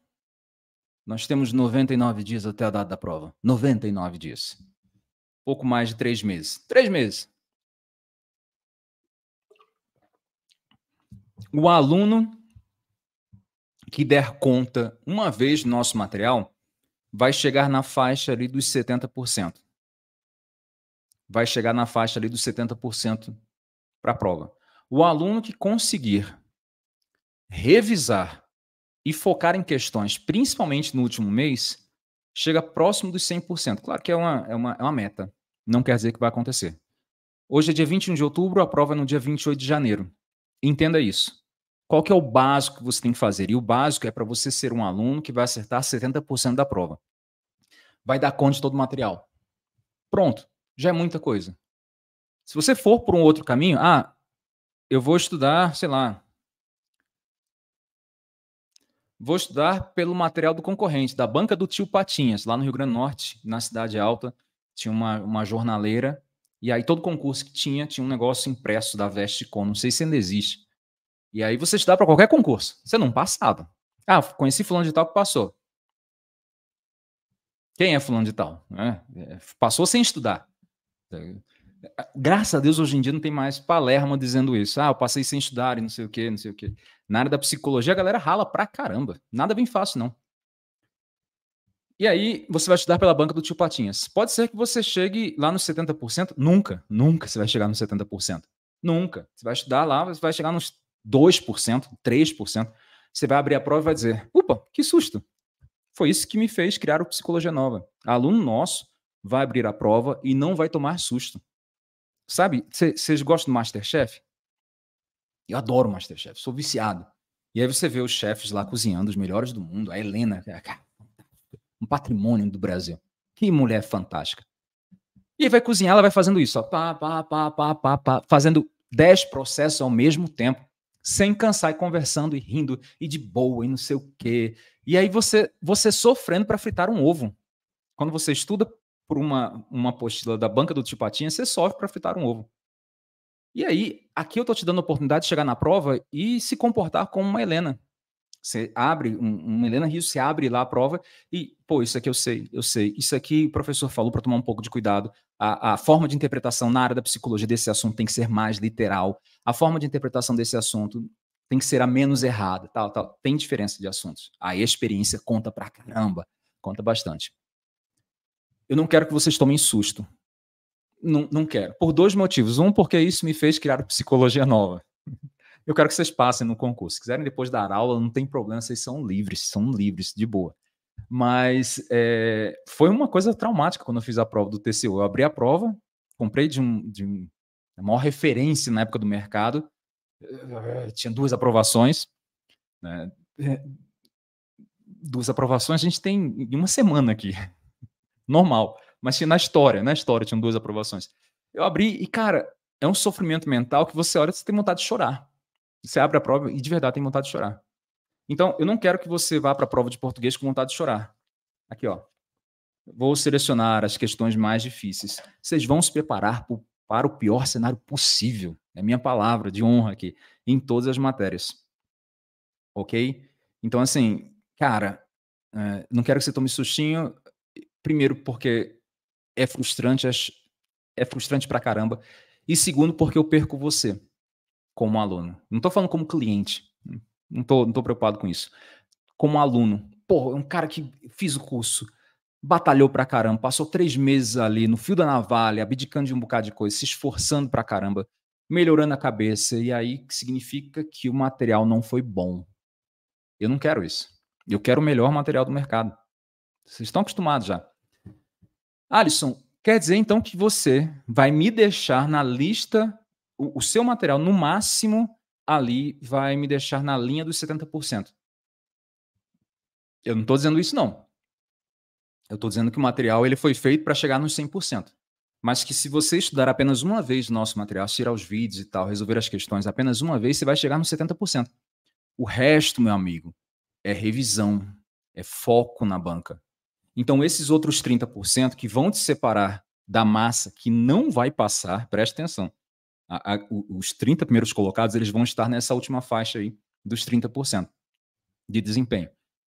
Nós temos 99 dias até a data da prova. 99 dias. Pouco mais de três meses. Três meses. O aluno que der conta uma vez do nosso material vai chegar na faixa ali dos 70%. Vai chegar na faixa ali dos 70% para a prova. O aluno que conseguir revisar e focar em questões, principalmente no último mês, chega próximo dos 100%. Claro que é uma, é uma, é uma meta, não quer dizer que vai acontecer. Hoje é dia 21 de outubro, a prova é no dia 28 de janeiro. Entenda isso. Qual que é o básico que você tem que fazer? E o básico é para você ser um aluno que vai acertar 70% da prova. Vai dar conta de todo o material. Pronto, já é muita coisa. Se você for por um outro caminho, ah, eu vou estudar, sei lá. Vou estudar pelo material do concorrente, da banca do tio Patinhas, lá no Rio Grande do Norte, na Cidade Alta, tinha uma, uma jornaleira. E aí todo concurso que tinha, tinha um negócio impresso da Vestcom, não sei se ainda existe. E aí você estudar para qualquer concurso, você não passava. Ah, conheci fulano de tal que passou. Quem é fulano de tal? É, é passou sem estudar. Graças a Deus, hoje em dia não tem mais Palermo dizendo isso. Ah, eu passei sem estudar e não sei o quê, não sei o quê. Na área da psicologia, a galera rala pra caramba. Nada bem fácil, não. E aí, você vai estudar pela banca do tio Patinhas. Pode ser que você chegue lá nos 70%? Nunca, nunca você vai chegar nos 70%. Nunca. Você vai estudar lá, você vai chegar nos 2%, 3%. Você vai abrir a prova e vai dizer: opa, que susto! Foi isso que me fez criar o Psicologia Nova. Aluno nosso vai abrir a prova e não vai tomar susto. Sabe, vocês gostam do Masterchef? Eu adoro Masterchef, sou viciado. E aí você vê os chefes lá cozinhando, os melhores do mundo. A Helena, é um patrimônio do Brasil. Que mulher fantástica. E vai cozinhar, ela vai fazendo isso, ó, pá, pá, pá, pá, pá, pá, fazendo 10 processos ao mesmo tempo, sem cansar e conversando e rindo e de boa e não sei o quê. E aí você você sofrendo para fritar um ovo. Quando você estuda por uma, uma apostila da banca do tio Patinha, você sofre para fritar um ovo. E aí, aqui eu estou te dando a oportunidade de chegar na prova e se comportar como uma Helena. Você abre, um, um Helena Rio você abre lá a prova e, pô, isso aqui eu sei, eu sei. Isso aqui o professor falou para tomar um pouco de cuidado. A, a forma de interpretação na área da psicologia desse assunto tem que ser mais literal. A forma de interpretação desse assunto tem que ser a menos errada, tal, tal. Tem diferença de assuntos. Aí a experiência conta pra caramba, conta bastante eu não quero que vocês tomem susto. Não, não quero. Por dois motivos. Um, porque isso me fez criar psicologia nova. Eu quero que vocês passem no concurso. Se quiserem depois dar aula, não tem problema, vocês são livres, são livres, de boa. Mas é, foi uma coisa traumática quando eu fiz a prova do TCU. Eu abri a prova, comprei de um, de um a maior referência na época do mercado. Eh, tinha duas aprovações. Né? Eh, duas aprovações a gente tem em uma semana aqui normal. Mas se na história, na história tinham duas aprovações. Eu abri e, cara, é um sofrimento mental que você olha e você tem vontade de chorar. Você abre a prova e de verdade tem vontade de chorar. Então, eu não quero que você vá para a prova de português com vontade de chorar. Aqui, ó. Vou selecionar as questões mais difíceis. Vocês vão se preparar pro, para o pior cenário possível. É minha palavra de honra aqui, em todas as matérias. Ok? Então, assim, cara, é, não quero que você tome sustinho. Primeiro, porque é frustrante, é, é frustrante pra caramba. E segundo, porque eu perco você como aluno. Não tô falando como cliente. Não tô, não tô preocupado com isso. Como aluno. Pô, é um cara que fiz o curso, batalhou pra caramba, passou três meses ali no fio da navalha, abdicando de um bocado de coisa, se esforçando pra caramba, melhorando a cabeça. E aí significa que o material não foi bom. Eu não quero isso. Eu quero o melhor material do mercado. Vocês estão acostumados já. Alisson, quer dizer então que você vai me deixar na lista, o, o seu material, no máximo, ali vai me deixar na linha dos 70%. Eu não estou dizendo isso, não. Eu estou dizendo que o material ele foi feito para chegar nos 100%. Mas que se você estudar apenas uma vez o nosso material, tirar os vídeos e tal, resolver as questões apenas uma vez, você vai chegar nos 70%. O resto, meu amigo, é revisão, é foco na banca. Então, esses outros 30% que vão te separar da massa que não vai passar, preste atenção. A, a, os 30 primeiros colocados, eles vão estar nessa última faixa aí dos 30% de desempenho.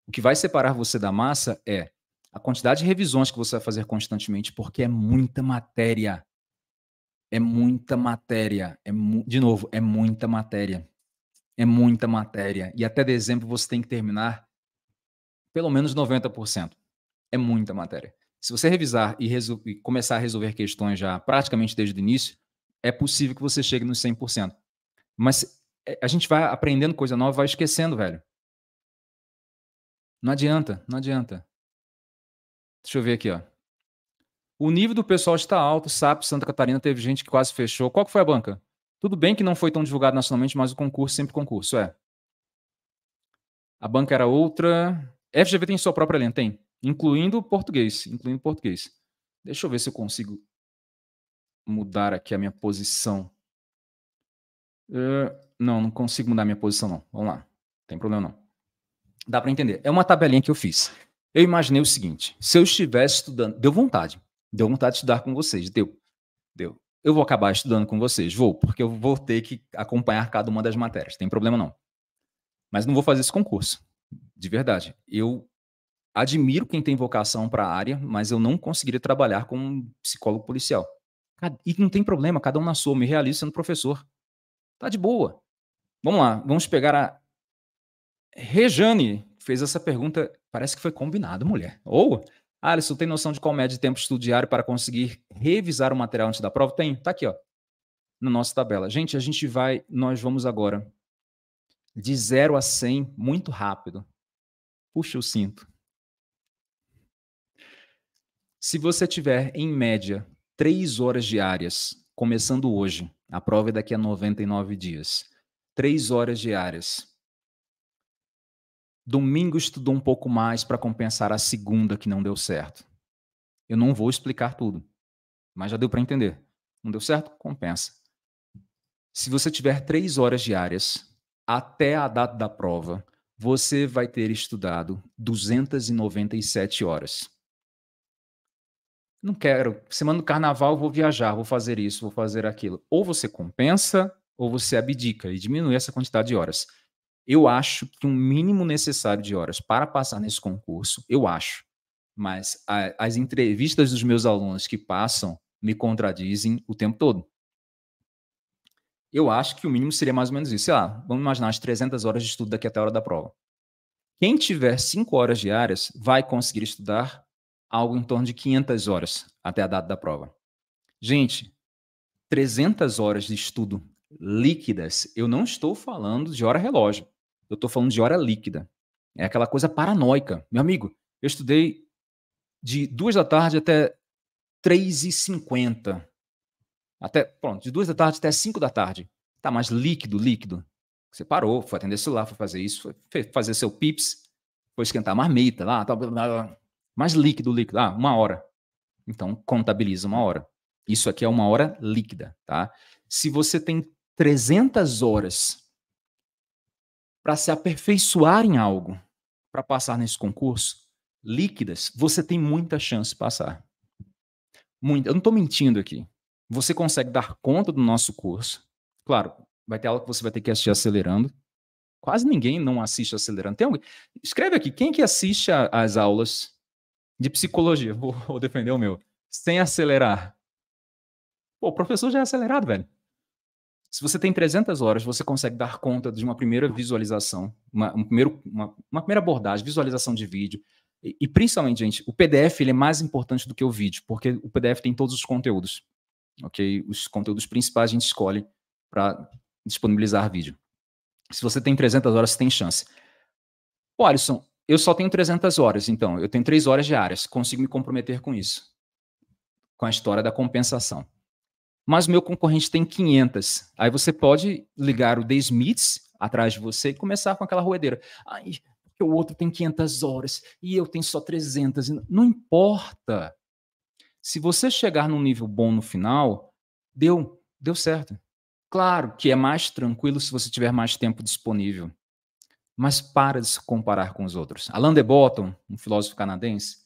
O que vai separar você da massa é a quantidade de revisões que você vai fazer constantemente, porque é muita matéria. É muita matéria. É mu... De novo, é muita matéria. É muita matéria. E até dezembro você tem que terminar pelo menos 90%. É muita matéria. Se você revisar e, e, começar a resolver questões já praticamente desde o início, é possível que você chegue nos 100%. Mas é, a gente vai aprendendo coisa nova, vai esquecendo, velho. Não adianta, não adianta. Deixa eu ver aqui, ó. O nível do pessoal está alto, SAP, Santa Catarina, teve gente que quase fechou. Qual que foi a banca? Tudo bem que não foi tão divulgado nacionalmente, mas o concurso sempre concurso, é. A banca era outra. FGV tem sua própria linha? Tem incluindo português, incluindo português. Deixa eu ver se eu consigo mudar aqui a minha posição. Uh, não, não consigo mudar a minha posição não. Vamos lá, não tem problema não. Dá para entender. É uma tabelinha que eu fiz. Eu imaginei o seguinte: se eu estivesse estudando, deu vontade, deu vontade de estudar com vocês, deu, deu. Eu vou acabar estudando com vocês, vou, porque eu vou ter que acompanhar cada uma das matérias. Tem problema não. Mas não vou fazer esse concurso, de verdade. Eu admiro quem tem vocação para a área, mas eu não conseguiria trabalhar como um psicólogo policial. E não tem problema, cada um na sua, me realizo sendo professor. Tá de boa. Vamos lá, vamos pegar a Rejane, fez essa pergunta, parece que foi combinado, mulher. Ou, Alisson, tem noção de qual mede tempo de tempo diário para conseguir revisar o material antes da prova? Tem, tá aqui, ó, na nossa tabela. Gente, a gente vai, nós vamos agora de 0 a 100 muito rápido. Puxa o cinto. Se você tiver, em média, três horas diárias, começando hoje, a prova é daqui a 99 dias, três horas diárias. Domingo estudou um pouco mais para compensar a segunda que não deu certo. Eu não vou explicar tudo, mas já deu para entender. Não deu certo? Compensa. Se você tiver três horas diárias até a data da prova, você vai ter estudado 297 horas não quero, semana do carnaval vou viajar, vou fazer isso, vou fazer aquilo. Ou você compensa, ou você abdica e diminui essa quantidade de horas. Eu acho que um mínimo necessário de horas para passar nesse concurso, eu acho. Mas a, as entrevistas dos meus alunos que passam me contradizem o tempo todo. Eu acho que o mínimo seria mais ou menos isso. Sei lá, vamos imaginar as 300 horas de estudo daqui até a hora da prova. Quem tiver 5 horas diárias vai conseguir estudar algo em torno de 500 horas até a data da prova. Gente, 300 horas de estudo líquidas, eu não estou falando de hora relógio. Eu estou falando de hora líquida. É aquela coisa paranoica. Meu amigo, eu estudei de duas da tarde até 3 e 50 até, pronto, de duas da tarde até cinco da tarde. Tá mais líquido, líquido. Você parou, foi atender celular, foi fazer isso, foi fazer seu pips, foi esquentar marmita lá, tal, blá, blá, blá. Mas líquido, líquido. Ah, uma hora. Então, contabiliza uma hora. Isso aqui é uma hora líquida, tá? Se você tem 300 horas para se aperfeiçoar em algo, para passar nesse concurso, líquidas, você tem muita chance de passar. Muito. Eu não estou mentindo aqui. Você consegue dar conta do nosso curso. Claro, vai ter aula que você vai ter que assistir acelerando. Quase ninguém não assiste acelerando. Tem alguém? Escreve aqui, quem que assiste às aulas de psicologia, vou, vou defender o meu, sem acelerar. Pô, o professor já é acelerado, velho. Se você tem 300 horas, você consegue dar conta de uma primeira visualização, uma, um primeiro, uma, uma primeira abordagem, visualização de vídeo. E, e, principalmente, gente, o PDF ele é mais importante do que o vídeo, porque o PDF tem todos os conteúdos. ok? Os conteúdos principais a gente escolhe para disponibilizar vídeo. Se você tem 300 horas, você tem chance. Pô, Alisson, eu só tenho 300 horas, então. Eu tenho 3 horas diárias. Consigo me comprometer com isso. Com a história da compensação. Mas o meu concorrente tem 500. Aí você pode ligar o desmits atrás de você e começar com aquela roedeira. Ai, o outro tem 500 horas e eu tenho só 300. Não importa. Se você chegar num nível bom no final, deu, deu certo. Claro que é mais tranquilo se você tiver mais tempo disponível mas para de se comparar com os outros. Alain de Botton, um filósofo canadense,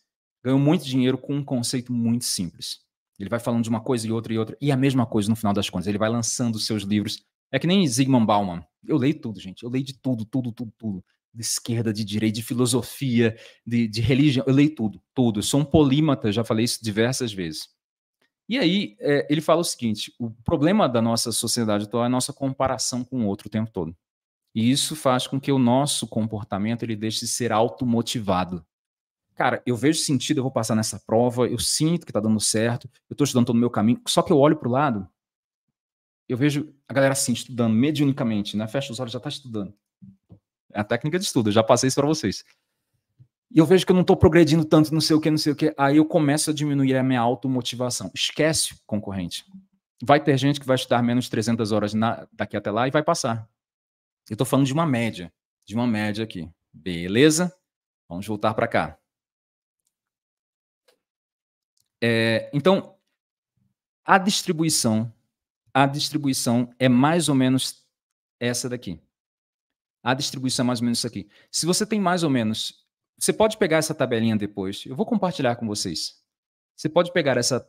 ganhou muito dinheiro com um conceito muito simples. Ele vai falando de uma coisa e outra e outra, e a mesma coisa no final das contas. Ele vai lançando seus livros. É que nem Zygmunt Bauman. Eu leio tudo, gente. Eu leio de tudo, tudo, tudo, tudo. De esquerda, de direita, de filosofia, de, de religião. Eu leio tudo, tudo. Eu sou um polímata, já falei isso diversas vezes. E aí, é, ele fala o seguinte: o problema da nossa sociedade atual é a nossa comparação com o outro o tempo todo. E isso faz com que o nosso comportamento ele deixe de ser automotivado. Cara, eu vejo sentido, eu vou passar nessa prova, eu sinto que está dando certo, eu estou estudando todo o meu caminho, só que eu olho para o lado, eu vejo a galera assim, estudando mediunicamente, né? fecha os olhos, já está estudando. É a técnica de estudo, eu já passei isso para vocês. E eu vejo que eu não estou progredindo tanto, não sei o que, não sei o que, aí eu começo a diminuir a minha automotivação. Esquece concorrente. Vai ter gente que vai estudar menos 300 horas na, daqui até lá e vai passar. Eu estou falando de uma média, de uma média aqui. Beleza? Vamos voltar para cá. É, então, a distribuição, a distribuição é mais ou menos essa daqui. A distribuição é mais ou menos isso aqui. Se você tem mais ou menos, você pode pegar essa tabelinha depois. Eu vou compartilhar com vocês. Você pode pegar essa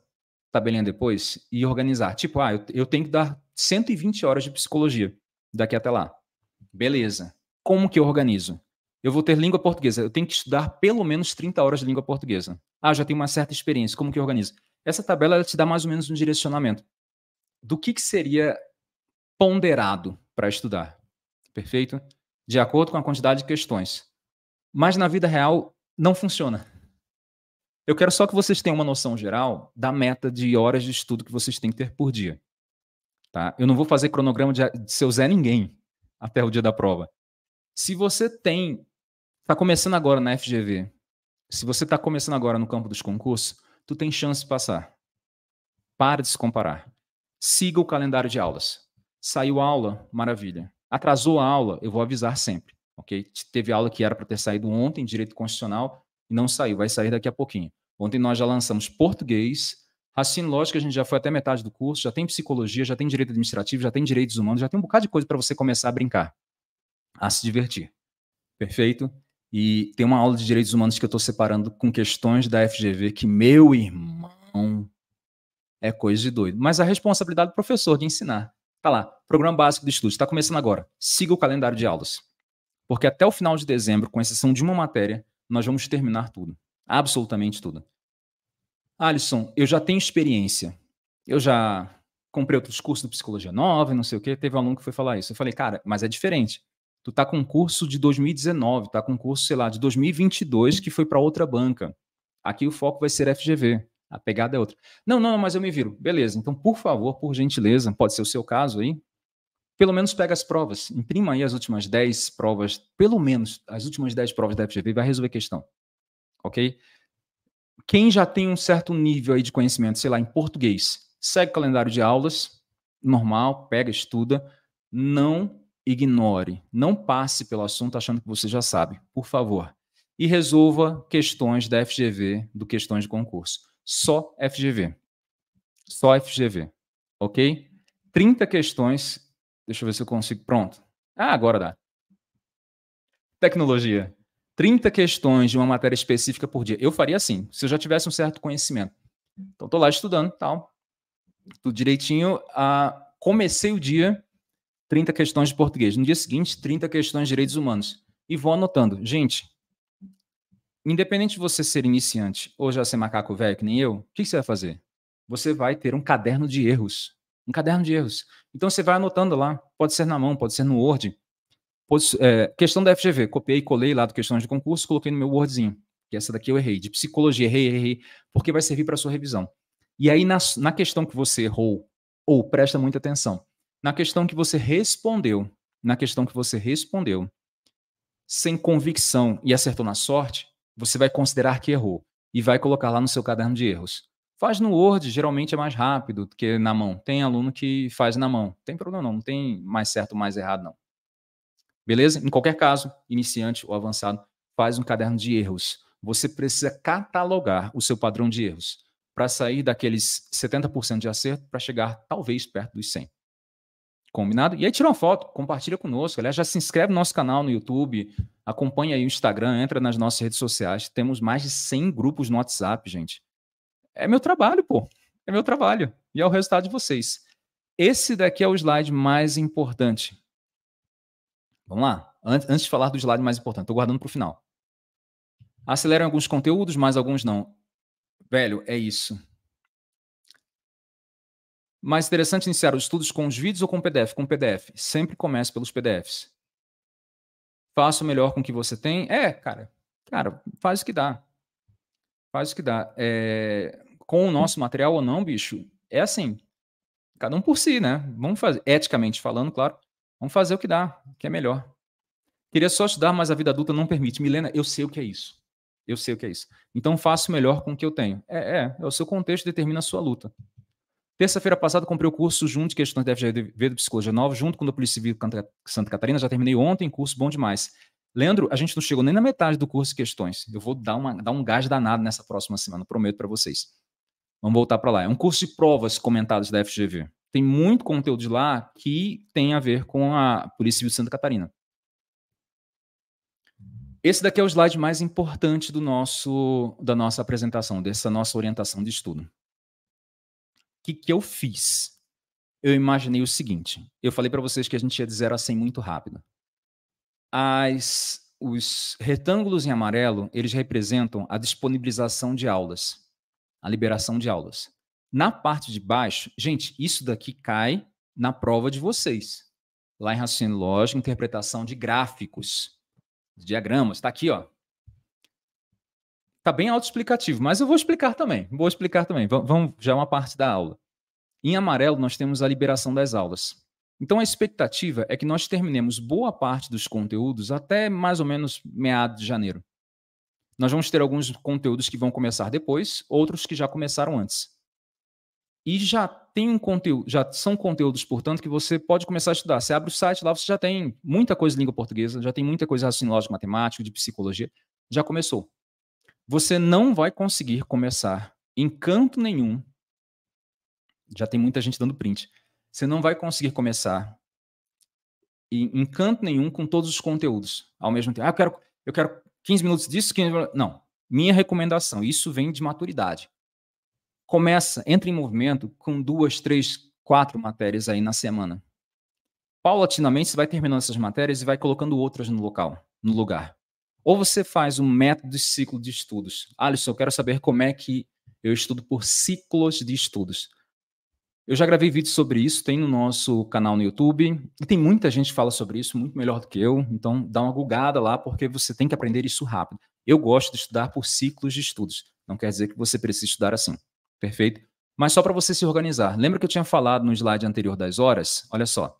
tabelinha depois e organizar. Tipo, ah, eu, eu tenho que dar 120 horas de psicologia daqui até lá. Beleza. Como que eu organizo? Eu vou ter língua portuguesa. Eu tenho que estudar pelo menos 30 horas de língua portuguesa. Ah, já tenho uma certa experiência. Como que eu organizo? Essa tabela ela te dá mais ou menos um direcionamento do que, que seria ponderado para estudar. Perfeito? De acordo com a quantidade de questões. Mas na vida real, não funciona. Eu quero só que vocês tenham uma noção geral da meta de horas de estudo que vocês têm que ter por dia. Tá? Eu não vou fazer cronograma de, se seu Zé ninguém até o dia da prova. Se você tem. Está começando agora na FGV. Se você está começando agora no campo dos concursos, tu tem chance de passar. Para de se comparar. Siga o calendário de aulas. Saiu a aula, maravilha. Atrasou a aula, eu vou avisar sempre, ok? Teve aula que era para ter saído ontem, direito constitucional, e não saiu, vai sair daqui a pouquinho. Ontem nós já lançamos português, Raciocínio assim, lógico, a gente já foi até metade do curso, já tem psicologia, já tem direito administrativo, já tem direitos humanos, já tem um bocado de coisa para você começar a brincar, a se divertir. Perfeito? E tem uma aula de direitos humanos que eu estou separando com questões da FGV que, meu irmão, é coisa de doido. Mas a responsabilidade do professor de ensinar. Tá lá, programa básico de estudos, está começando agora. Siga o calendário de aulas. Porque até o final de dezembro, com exceção de uma matéria, nós vamos terminar tudo. Absolutamente tudo. Alisson, eu já tenho experiência. Eu já comprei outros cursos de psicologia nova, não sei o quê. Teve um aluno que foi falar isso. Eu falei, cara, mas é diferente. Tu tá com um curso de 2019, tá com um curso, sei lá, de 2022 que foi para outra banca. Aqui o foco vai ser FGV. A pegada é outra. Não, não, mas eu me viro. Beleza. Então, por favor, por gentileza, pode ser o seu caso aí. Pelo menos pega as provas. Imprima aí as últimas 10 provas, pelo menos as últimas 10 provas da FGV, vai resolver a questão. Ok? quem já tem um certo nível aí de conhecimento, sei lá, em português, segue o calendário de aulas, normal, pega, estuda, não ignore, não passe pelo assunto achando que você já sabe, por favor. E resolva questões da FGV, do questões de concurso. Só FGV. Só FGV. Ok? 30 questões. Deixa eu ver se eu consigo. Pronto. Ah, agora dá. Tecnologia. 30 questões de uma matéria específica por dia. Eu faria assim, se eu já tivesse um certo conhecimento. Então, estou lá estudando, tal, tudo direitinho. Ah, comecei o dia, 30 questões de português. No dia seguinte, 30 questões de direitos humanos. E vou anotando. Gente, independente de você ser iniciante ou já ser macaco velho, que nem eu, o que, que você vai fazer? Você vai ter um caderno de erros. Um caderno de erros. Então, você vai anotando lá. Pode ser na mão, pode ser no Word. É, questão da FGV, copiei e colei lá do questões de concurso, coloquei no meu Wordzinho, que essa daqui eu errei. De psicologia, errei, errei, porque vai servir para sua revisão. E aí, na, na questão que você errou, ou presta muita atenção, na questão que você respondeu, na questão que você respondeu, sem convicção e acertou na sorte, você vai considerar que errou e vai colocar lá no seu caderno de erros. Faz no Word, geralmente é mais rápido do que na mão. Tem aluno que faz na mão. Tem problema não, não tem mais certo, mais errado não. Beleza? Em qualquer caso, iniciante ou avançado, faz um caderno de erros. Você precisa catalogar o seu padrão de erros para sair daqueles 70% de acerto para chegar talvez perto dos 100. Combinado? E aí tira uma foto, compartilha conosco. Aliás, já se inscreve no nosso canal no YouTube, acompanha aí o Instagram, entra nas nossas redes sociais. Temos mais de 100 grupos no WhatsApp, gente. É meu trabalho, pô. É meu trabalho. E é o resultado de vocês. Esse daqui é o slide mais importante. Vamos lá. Antes de falar do slide mais importante, estou guardando para o final. Aceleram alguns conteúdos, mas alguns não. Velho, é isso. Mais interessante iniciar os estudos com os vídeos ou com PDF? Com PDF. Sempre comece pelos PDFs. Faça o melhor com o que você tem. É, cara. Cara, faz o que dá. Faz o que dá. É... Com o nosso material ou não, bicho, é assim. Cada um por si, né? Vamos fazer. Eticamente falando, claro. Vamos fazer o que dá, o que é melhor. Queria só estudar, mas a vida adulta não permite. Milena, eu sei o que é isso. Eu sei o que é isso. Então faço melhor com o que eu tenho. É, é, é o seu contexto determina a sua luta. Terça-feira passada comprei o curso junto de questões da FGV do Psicologia Nova, junto com o da Polícia Civil Santa Catarina. Já terminei ontem, curso bom demais. Leandro, a gente não chegou nem na metade do curso de questões. Eu vou dar, uma, dar um gás danado nessa próxima semana, prometo para vocês. Vamos voltar para lá. É um curso de provas comentadas da FGV tem muito conteúdo de lá que tem a ver com a Polícia Civil de Santa Catarina. Esse daqui é o slide mais importante do nosso da nossa apresentação, dessa nossa orientação de estudo. O que, que eu fiz? Eu imaginei o seguinte: eu falei para vocês que a gente ia de 0 a 100 muito rápido. As, os retângulos em amarelo eles representam a disponibilização de aulas, a liberação de aulas. Na parte de baixo, gente, isso daqui cai na prova de vocês. Lá em raciocínio lógico, interpretação de gráficos, diagramas, está aqui, ó. Está bem autoexplicativo, mas eu vou explicar também. Vou explicar também. Vamos já é uma parte da aula. Em amarelo, nós temos a liberação das aulas. Então, a expectativa é que nós terminemos boa parte dos conteúdos até mais ou menos meado de janeiro. Nós vamos ter alguns conteúdos que vão começar depois, outros que já começaram antes e já tem um conteúdo, já são conteúdos, portanto, que você pode começar a estudar. Você abre o site lá, você já tem muita coisa de língua portuguesa, já tem muita coisa de raciocínio lógico matemático, de psicologia, já começou. Você não vai conseguir começar em canto nenhum. Já tem muita gente dando print. Você não vai conseguir começar em, em canto nenhum com todos os conteúdos ao mesmo tempo. Ah, eu quero, eu quero 15 minutos disso, 15 minutos... Não. Minha recomendação, isso vem de maturidade começa, entra em movimento com duas, três, quatro matérias aí na semana. Paulatinamente, você vai terminando essas matérias e vai colocando outras no local, no lugar. Ou você faz um método de ciclo de estudos. Alisson, eu quero saber como é que eu estudo por ciclos de estudos. Eu já gravei vídeo sobre isso, tem no nosso canal no YouTube. E tem muita gente que fala sobre isso, muito melhor do que eu. Então, dá uma gulgada lá, porque você tem que aprender isso rápido. Eu gosto de estudar por ciclos de estudos. Não quer dizer que você precisa estudar assim. Perfeito? Mas só para você se organizar. Lembra que eu tinha falado no slide anterior das horas? Olha só,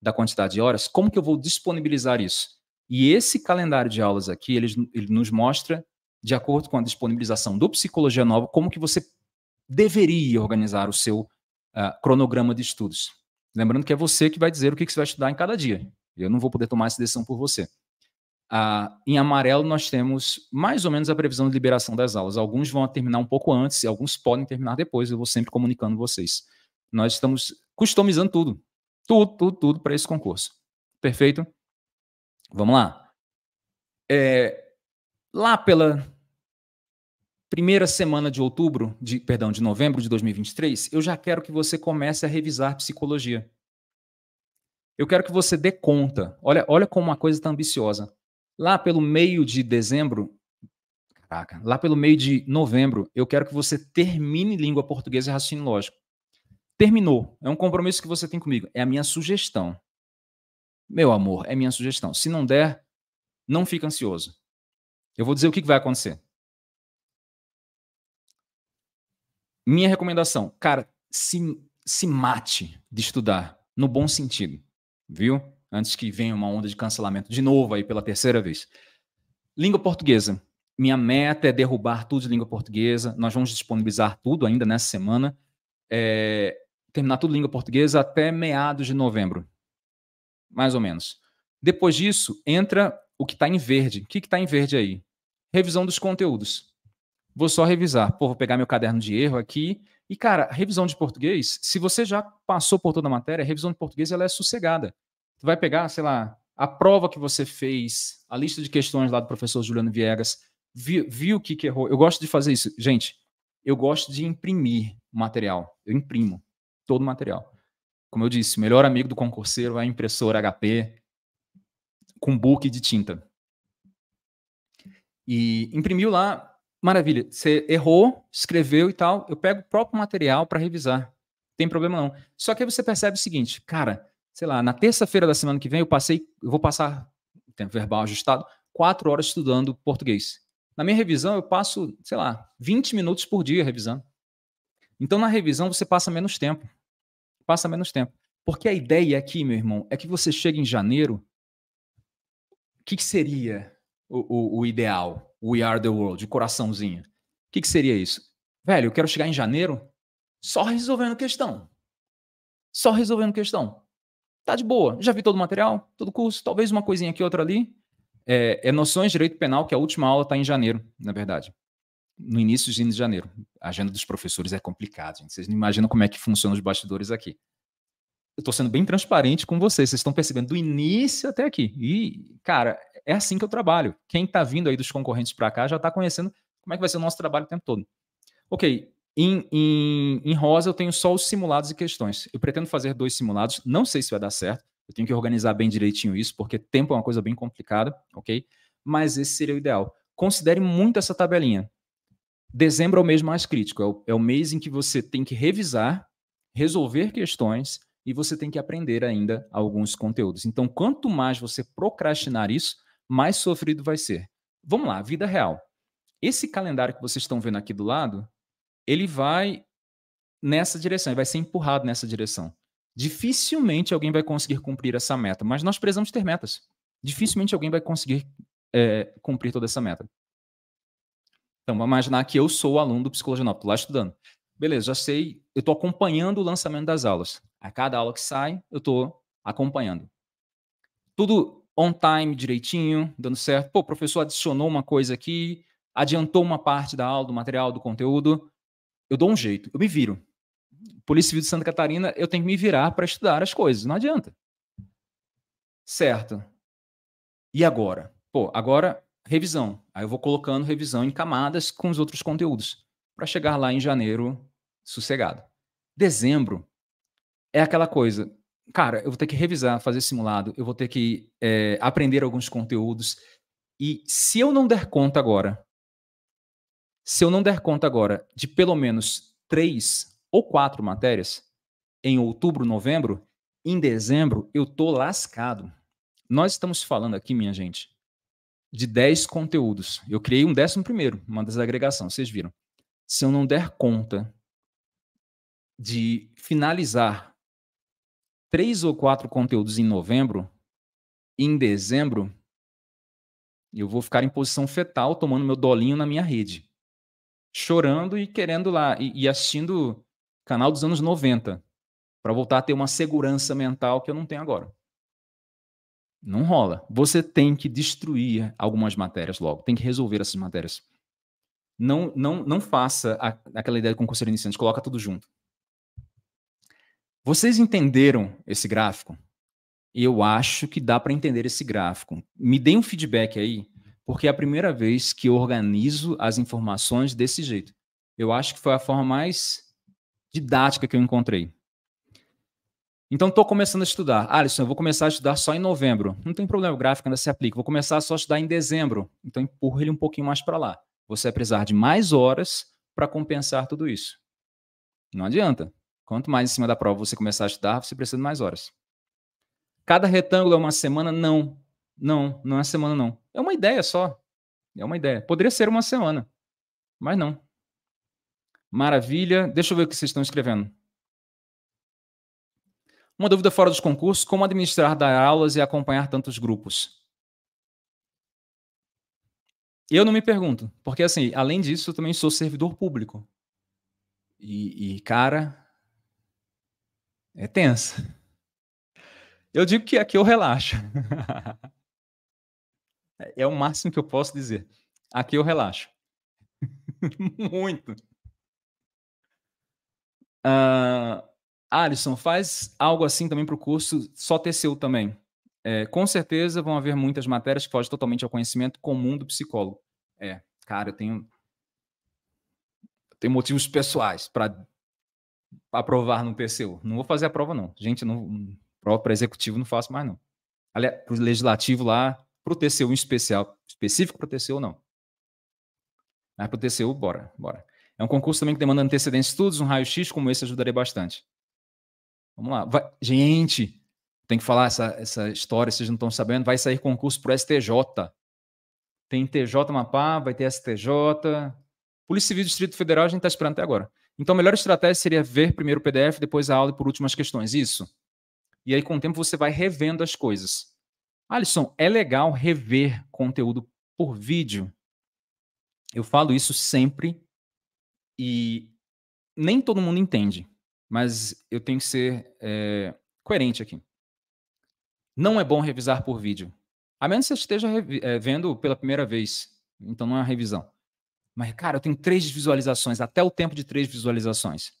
da quantidade de horas, como que eu vou disponibilizar isso? E esse calendário de aulas aqui, ele, ele nos mostra, de acordo com a disponibilização do Psicologia Nova, como que você deveria organizar o seu uh, cronograma de estudos. Lembrando que é você que vai dizer o que, que você vai estudar em cada dia. Eu não vou poder tomar essa decisão por você. Ah, em amarelo, nós temos mais ou menos a previsão de liberação das aulas. Alguns vão terminar um pouco antes, alguns podem terminar depois, eu vou sempre comunicando vocês. Nós estamos customizando tudo. Tudo, tudo, tudo para esse concurso. Perfeito? Vamos lá. É, lá pela primeira semana de outubro, de, perdão, de novembro de 2023, eu já quero que você comece a revisar psicologia. Eu quero que você dê conta. Olha, olha como uma coisa está ambiciosa Lá pelo meio de dezembro, caraca, lá pelo meio de novembro, eu quero que você termine língua portuguesa e raciocínio lógico. Terminou. É um compromisso que você tem comigo. É a minha sugestão. Meu amor, é minha sugestão. Se não der, não fica ansioso. Eu vou dizer o que vai acontecer. Minha recomendação, cara, se, se mate de estudar, no bom sentido, viu? antes que venha uma onda de cancelamento de novo aí pela terceira vez. Língua portuguesa. Minha meta é derrubar tudo de língua portuguesa. Nós vamos disponibilizar tudo ainda nessa semana. É, terminar tudo língua portuguesa até meados de novembro. Mais ou menos. Depois disso, entra o que está em verde. O que está em verde aí? Revisão dos conteúdos. Vou só revisar. Pô, vou pegar meu caderno de erro aqui. E, cara, revisão de português, se você já passou por toda a matéria, a revisão de português ela é sossegada. Tu vai pegar, sei lá, a prova que você fez, a lista de questões lá do professor Juliano Viegas, viu, vi o que, que errou. Eu gosto de fazer isso. Gente, eu gosto de imprimir material. Eu imprimo todo o material. Como eu disse, melhor amigo do concurseiro é a impressora HP com book de tinta. E imprimiu lá, maravilha. Você errou, escreveu e tal. Eu pego o próprio material para revisar. Não tem problema não. Só que aí você percebe o seguinte, cara, sei lá, na terça-feira da semana que vem eu passei, eu vou passar tempo verbal ajustado, quatro horas estudando português. Na minha revisão eu passo, sei lá, 20 minutos por dia revisando. Então na revisão você passa menos tempo. Passa menos tempo. Porque a ideia aqui, meu irmão, é que você chega em janeiro. O que, que seria o, o, o, ideal? We are the world, o coraçãozinho. O que, que seria isso? Velho, eu quero chegar em janeiro só resolvendo questão. Só resolvendo questão tá de boa, já vi todo o material, todo o curso, talvez uma coisinha aqui, outra ali. É, é Noções de Direito Penal, que a última aula está em janeiro, na verdade. No início de janeiro. A agenda dos professores é complicada, gente. Vocês não imaginam como é que funciona os bastidores aqui. Eu estou sendo bem transparente com vocês. Vocês estão percebendo do início até aqui. E, cara, é assim que eu trabalho. Quem está vindo aí dos concorrentes para cá já está conhecendo como é que vai ser o nosso trabalho o tempo todo. Ok, em, em, em, rosa, eu tenho só os simulados e questões. Eu pretendo fazer dois simulados, não sei se vai dar certo. Eu tenho que organizar bem direitinho isso, porque tempo é uma coisa bem complicada, ok? Mas esse seria o ideal. Considere muito essa tabelinha. Dezembro é o mês mais crítico, é o, é o mês em que você tem que revisar, resolver questões e você tem que aprender ainda alguns conteúdos. Então, quanto mais você procrastinar isso, mais sofrido vai ser. Vamos lá, vida real. Esse calendário que vocês estão vendo aqui do lado ele vai nessa direção, ele vai ser empurrado nessa direção. Dificilmente alguém vai conseguir cumprir essa meta, mas nós precisamos ter metas. Dificilmente alguém vai conseguir é, cumprir toda essa meta. Então, vamos imaginar que eu sou o aluno do Psicologia Nova, lá estudando. Beleza, já sei, eu estou acompanhando o lançamento das aulas. A cada aula que sai, eu estou acompanhando. Tudo on time, direitinho, dando certo. Pô, o professor adicionou uma coisa aqui, adiantou uma parte da aula, do material, do conteúdo eu dou um jeito, eu me viro. Polícia Civil de Santa Catarina, eu tenho que me virar para estudar as coisas, não adianta. Certo. E agora? Pô, agora revisão. Aí eu vou colocando revisão em camadas com os outros conteúdos, para chegar lá em janeiro sossegado. Dezembro é aquela coisa, cara, eu vou ter que revisar, fazer simulado, eu vou ter que é, aprender alguns conteúdos. E se eu não der conta agora se eu não der conta agora de pelo menos três ou quatro matérias, em outubro, novembro, em dezembro eu tô lascado. Nós estamos falando aqui, minha gente, de dez conteúdos. Eu criei um décimo primeiro, uma desagregação, vocês viram. Se eu não der conta de finalizar três ou quatro conteúdos em novembro, em dezembro, eu vou ficar em posição fetal tomando meu dolinho na minha rede chorando e querendo lá, e, e assistindo canal dos anos 90, para voltar a ter uma segurança mental que eu não tenho agora. Não rola. Você tem que destruir algumas matérias logo, tem que resolver essas matérias. Não, não, não faça a, aquela ideia do concurseiro iniciante, coloca tudo junto. Vocês entenderam esse gráfico? Eu acho que dá para entender esse gráfico. Me deem um feedback aí porque é a primeira vez que eu organizo as informações desse jeito. Eu acho que foi a forma mais didática que eu encontrei. Então, estou começando a estudar. Alisson, eu vou começar a estudar só em novembro. Não tem problema, o gráfico ainda se aplica. Vou começar só a estudar em dezembro. Então, empurra ele um pouquinho mais para lá. Você vai precisar de mais horas para compensar tudo isso. Não adianta. Quanto mais em cima da prova você começar a estudar, você precisa de mais horas. Cada retângulo é uma semana? Não. Não, não é semana, não. É uma ideia só. É uma ideia. Poderia ser uma semana, mas não. Maravilha. Deixa eu ver o que vocês estão escrevendo. Uma dúvida fora dos concursos: como administrar dar aulas e acompanhar tantos grupos? Eu não me pergunto, porque assim, além disso, eu também sou servidor público. E, e cara, é tensa. Eu digo que aqui eu relaxo. É, é o máximo que eu posso dizer. Aqui eu relaxo. Muito. Uh, Alisson, faz algo assim também para o curso só TCU também. É, com certeza vão haver muitas matérias que fogem totalmente ao conhecimento comum do psicólogo. É, cara, eu tenho, eu tenho motivos pessoais para aprovar no TCU. Não vou fazer a prova, não. Gente, não, prova para executivo não faço mais, não. Aliás, para o legislativo lá, o TCU especial, específico o TCU, não. Mas o TCU, bora, bora. É um concurso também que demanda antecedentes estudos, um raio-x como esse ajudaria bastante. Vamos lá. Vai, gente, tem que falar essa, essa história, vocês não estão sabendo, vai sair concurso o STJ. Tem TJ Mapá, vai ter STJ. Polícia Civil do Distrito Federal a gente está esperando até agora. Então, a melhor estratégia seria ver primeiro o PDF, depois a aula e por último as questões. Isso. E aí, com o tempo, você vai revendo as coisas. Alisson, é legal rever conteúdo por vídeo? Eu falo isso sempre e nem todo mundo entende, mas eu tenho que ser é, coerente aqui. Não é bom revisar por vídeo, a menos que você esteja é, vendo pela primeira vez, então não é uma revisão. Mas, cara, eu tenho três visualizações, até o tempo de três visualizações.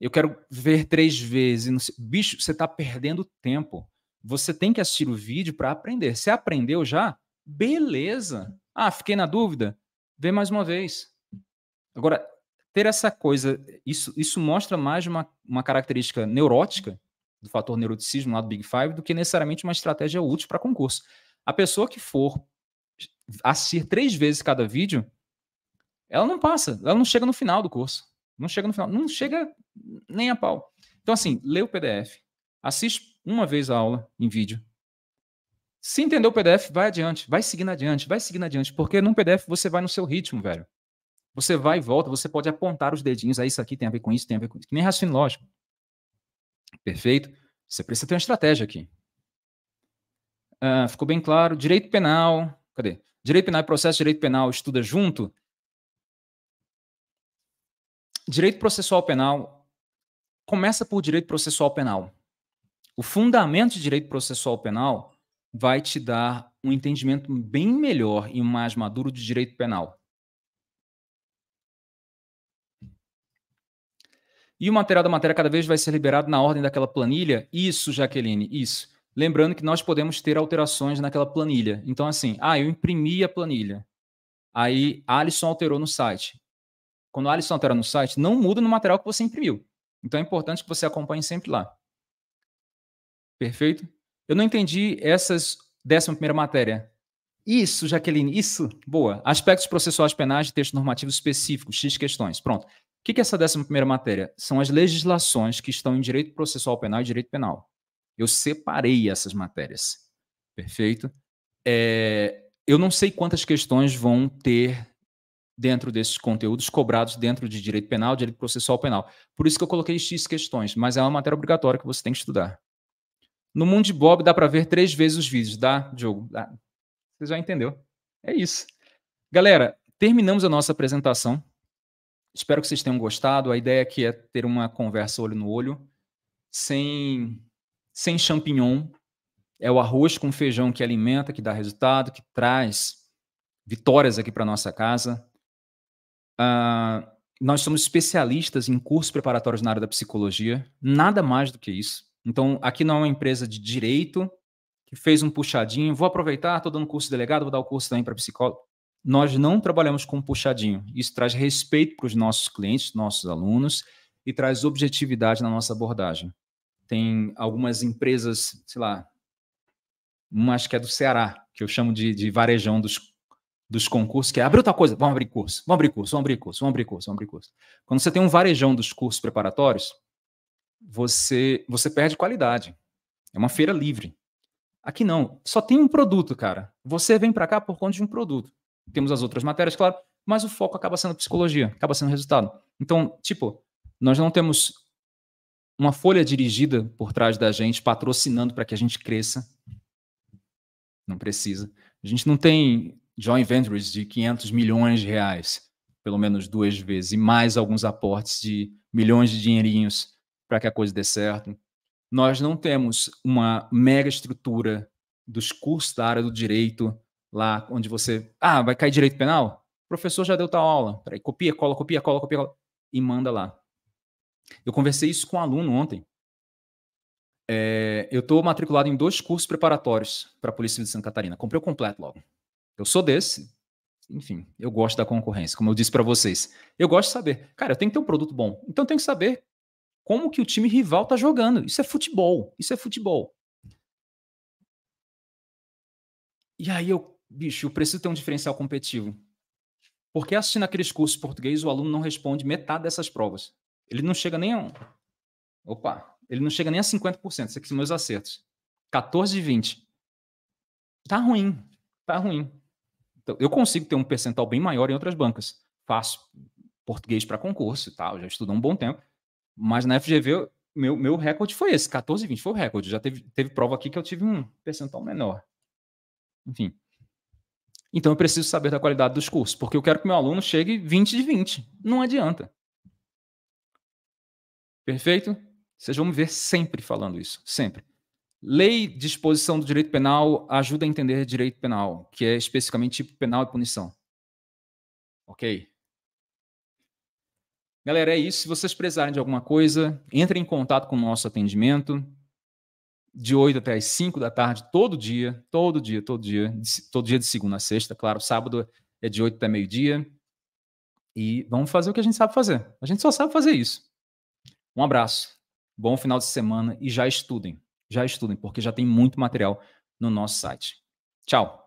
Eu quero ver três vezes. Bicho, você está perdendo tempo. Você tem que assistir o vídeo para aprender. Você aprendeu já? Beleza. Ah, fiquei na dúvida? Vê mais uma vez. Agora, ter essa coisa, isso, isso mostra mais uma, uma característica neurótica do fator neuroticismo lá do Big Five do que necessariamente uma estratégia útil para concurso. A pessoa que for assistir três vezes cada vídeo, ela não passa, ela não chega no final do curso. Não chega no final, não chega nem a pau. Então, assim, lê o PDF, assiste uma vez a aula em vídeo. Se entendeu o PDF, vai adiante, vai seguindo adiante, vai seguindo adiante, porque num PDF você vai no seu ritmo, velho. Você vai e volta, você pode apontar os dedinhos, aí ah, isso aqui tem a ver com isso, tem a ver com isso, que nem raciocínio lógico. Perfeito? Você precisa ter uma estratégia aqui. Ah, ficou bem claro. Direito penal, cadê? Direito penal e processo de direito penal estuda junto? Direito processual penal começa por direito processual penal. O fundamento de direito processual penal vai te dar um entendimento bem melhor e mais maduro de direito penal. E o material da matéria cada vez vai ser liberado na ordem daquela planilha? Isso, Jaqueline, isso. Lembrando que nós podemos ter alterações naquela planilha. Então, assim, ah, eu imprimi a planilha. Aí Alisson alterou no site. Quando Alisson altera no site, não muda no material que você imprimiu. Então é importante que você acompanhe sempre lá. Perfeito? Eu não entendi essas décima primeira matéria. Isso, Jaqueline, isso. Boa. Aspectos processuais penais de texto normativo específico, X questões. Pronto. O que é essa décima primeira matéria? São as legislações que estão em direito processual penal e direito penal. Eu separei essas matérias. Perfeito? É, eu não sei quantas questões vão ter dentro desses conteúdos cobrados dentro de direito penal, direito processual penal. Por isso que eu coloquei X questões, mas é uma matéria obrigatória que você tem que estudar. No mundo de Bob, dá para ver três vezes os vídeos, dá, Diogo? Dá. Você já entendeu. É isso. Galera, terminamos a nossa apresentação. Espero que vocês tenham gostado. A ideia aqui é ter uma conversa olho no olho, sem, sem champignon. É o arroz com feijão que alimenta, que dá resultado, que traz vitórias aqui para nossa casa. Uh, nós somos especialistas em cursos preparatórios na área da psicologia, nada mais do que isso. Então, aqui não é uma empresa de direito que fez um puxadinho, vou aproveitar, estou dando curso de delegado, vou dar o curso também para psicólogo. Nós não trabalhamos com puxadinho. Isso traz respeito para os nossos clientes, nossos alunos, e traz objetividade na nossa abordagem. Tem algumas empresas, sei lá, uma acho que é do Ceará, que eu chamo de, de varejão dos, dos concursos, que é abrir outra coisa, vamos abrir curso, vamos abrir curso, vamos abrir curso, vamos abrir curso, vamos abrir curso. Quando você tem um varejão dos cursos preparatórios, você, você perde qualidade. É uma feira livre. Aqui não, só tem um produto, cara. Você vem para cá por conta de um produto. Temos as outras matérias, claro, mas o foco acaba sendo psicologia, acaba sendo resultado. Então, tipo, nós não temos uma folha dirigida por trás da gente, patrocinando para que a gente cresça. Não precisa. A gente não tem joint ventures de 500 milhões de reais, pelo menos duas vezes, e mais alguns aportes de milhões de dinheirinhos para que a coisa dê certo. Nós não temos uma mega estrutura dos cursos da área do direito lá, onde você, ah, vai cair direito penal? O professor já deu tal aula. Peraí, copia, cola, copia, cola, copia, cola, e manda lá. Eu conversei isso com um aluno ontem. É, eu estou matriculado em dois cursos preparatórios para a Polícia de Santa Catarina. Comprei o completo logo. Eu sou desse. Enfim, eu gosto da concorrência, como eu disse para vocês. Eu gosto de saber. Cara, eu tenho que ter um produto bom. Então eu tenho que saber como que o time rival está jogando. Isso é futebol. Isso é futebol. E aí eu, bicho, eu preciso ter um diferencial competitivo. Porque assistindo aqueles cursos português, o aluno não responde metade dessas provas. Ele não chega nem a um. Opa, ele não chega nem a 50%. Isso aqui são meus acertos. 14 de 20. Tá ruim. Tá ruim. Então, eu consigo ter um percentual bem maior em outras bancas. Faço português para concurso e tal, já estudo há um bom tempo. Mas na FGV, meu, meu recorde foi esse, 20 foi o recorde. Já teve, teve prova aqui que eu tive um percentual menor. Enfim. Então eu preciso saber da qualidade dos cursos, porque eu quero que meu aluno chegue 20 de 20. Não adianta. Perfeito? Vocês vão me ver sempre falando isso, sempre. Lei de exposição do direito penal ajuda a entender direito penal, que é especificamente tipo penal e punição. Ok? Galera, é isso. Se vocês precisarem de alguma coisa, entrem em contato com o nosso atendimento de 8 até as 5 da tarde, todo dia, todo dia, todo dia, todo dia de segunda a sexta, claro, sábado é de 8 até meio-dia. E vamos fazer o que a gente sabe fazer. A gente só sabe fazer isso. Um abraço, bom final de semana e já estudem. Já estudem, porque já tem muito material no nosso site. Tchau!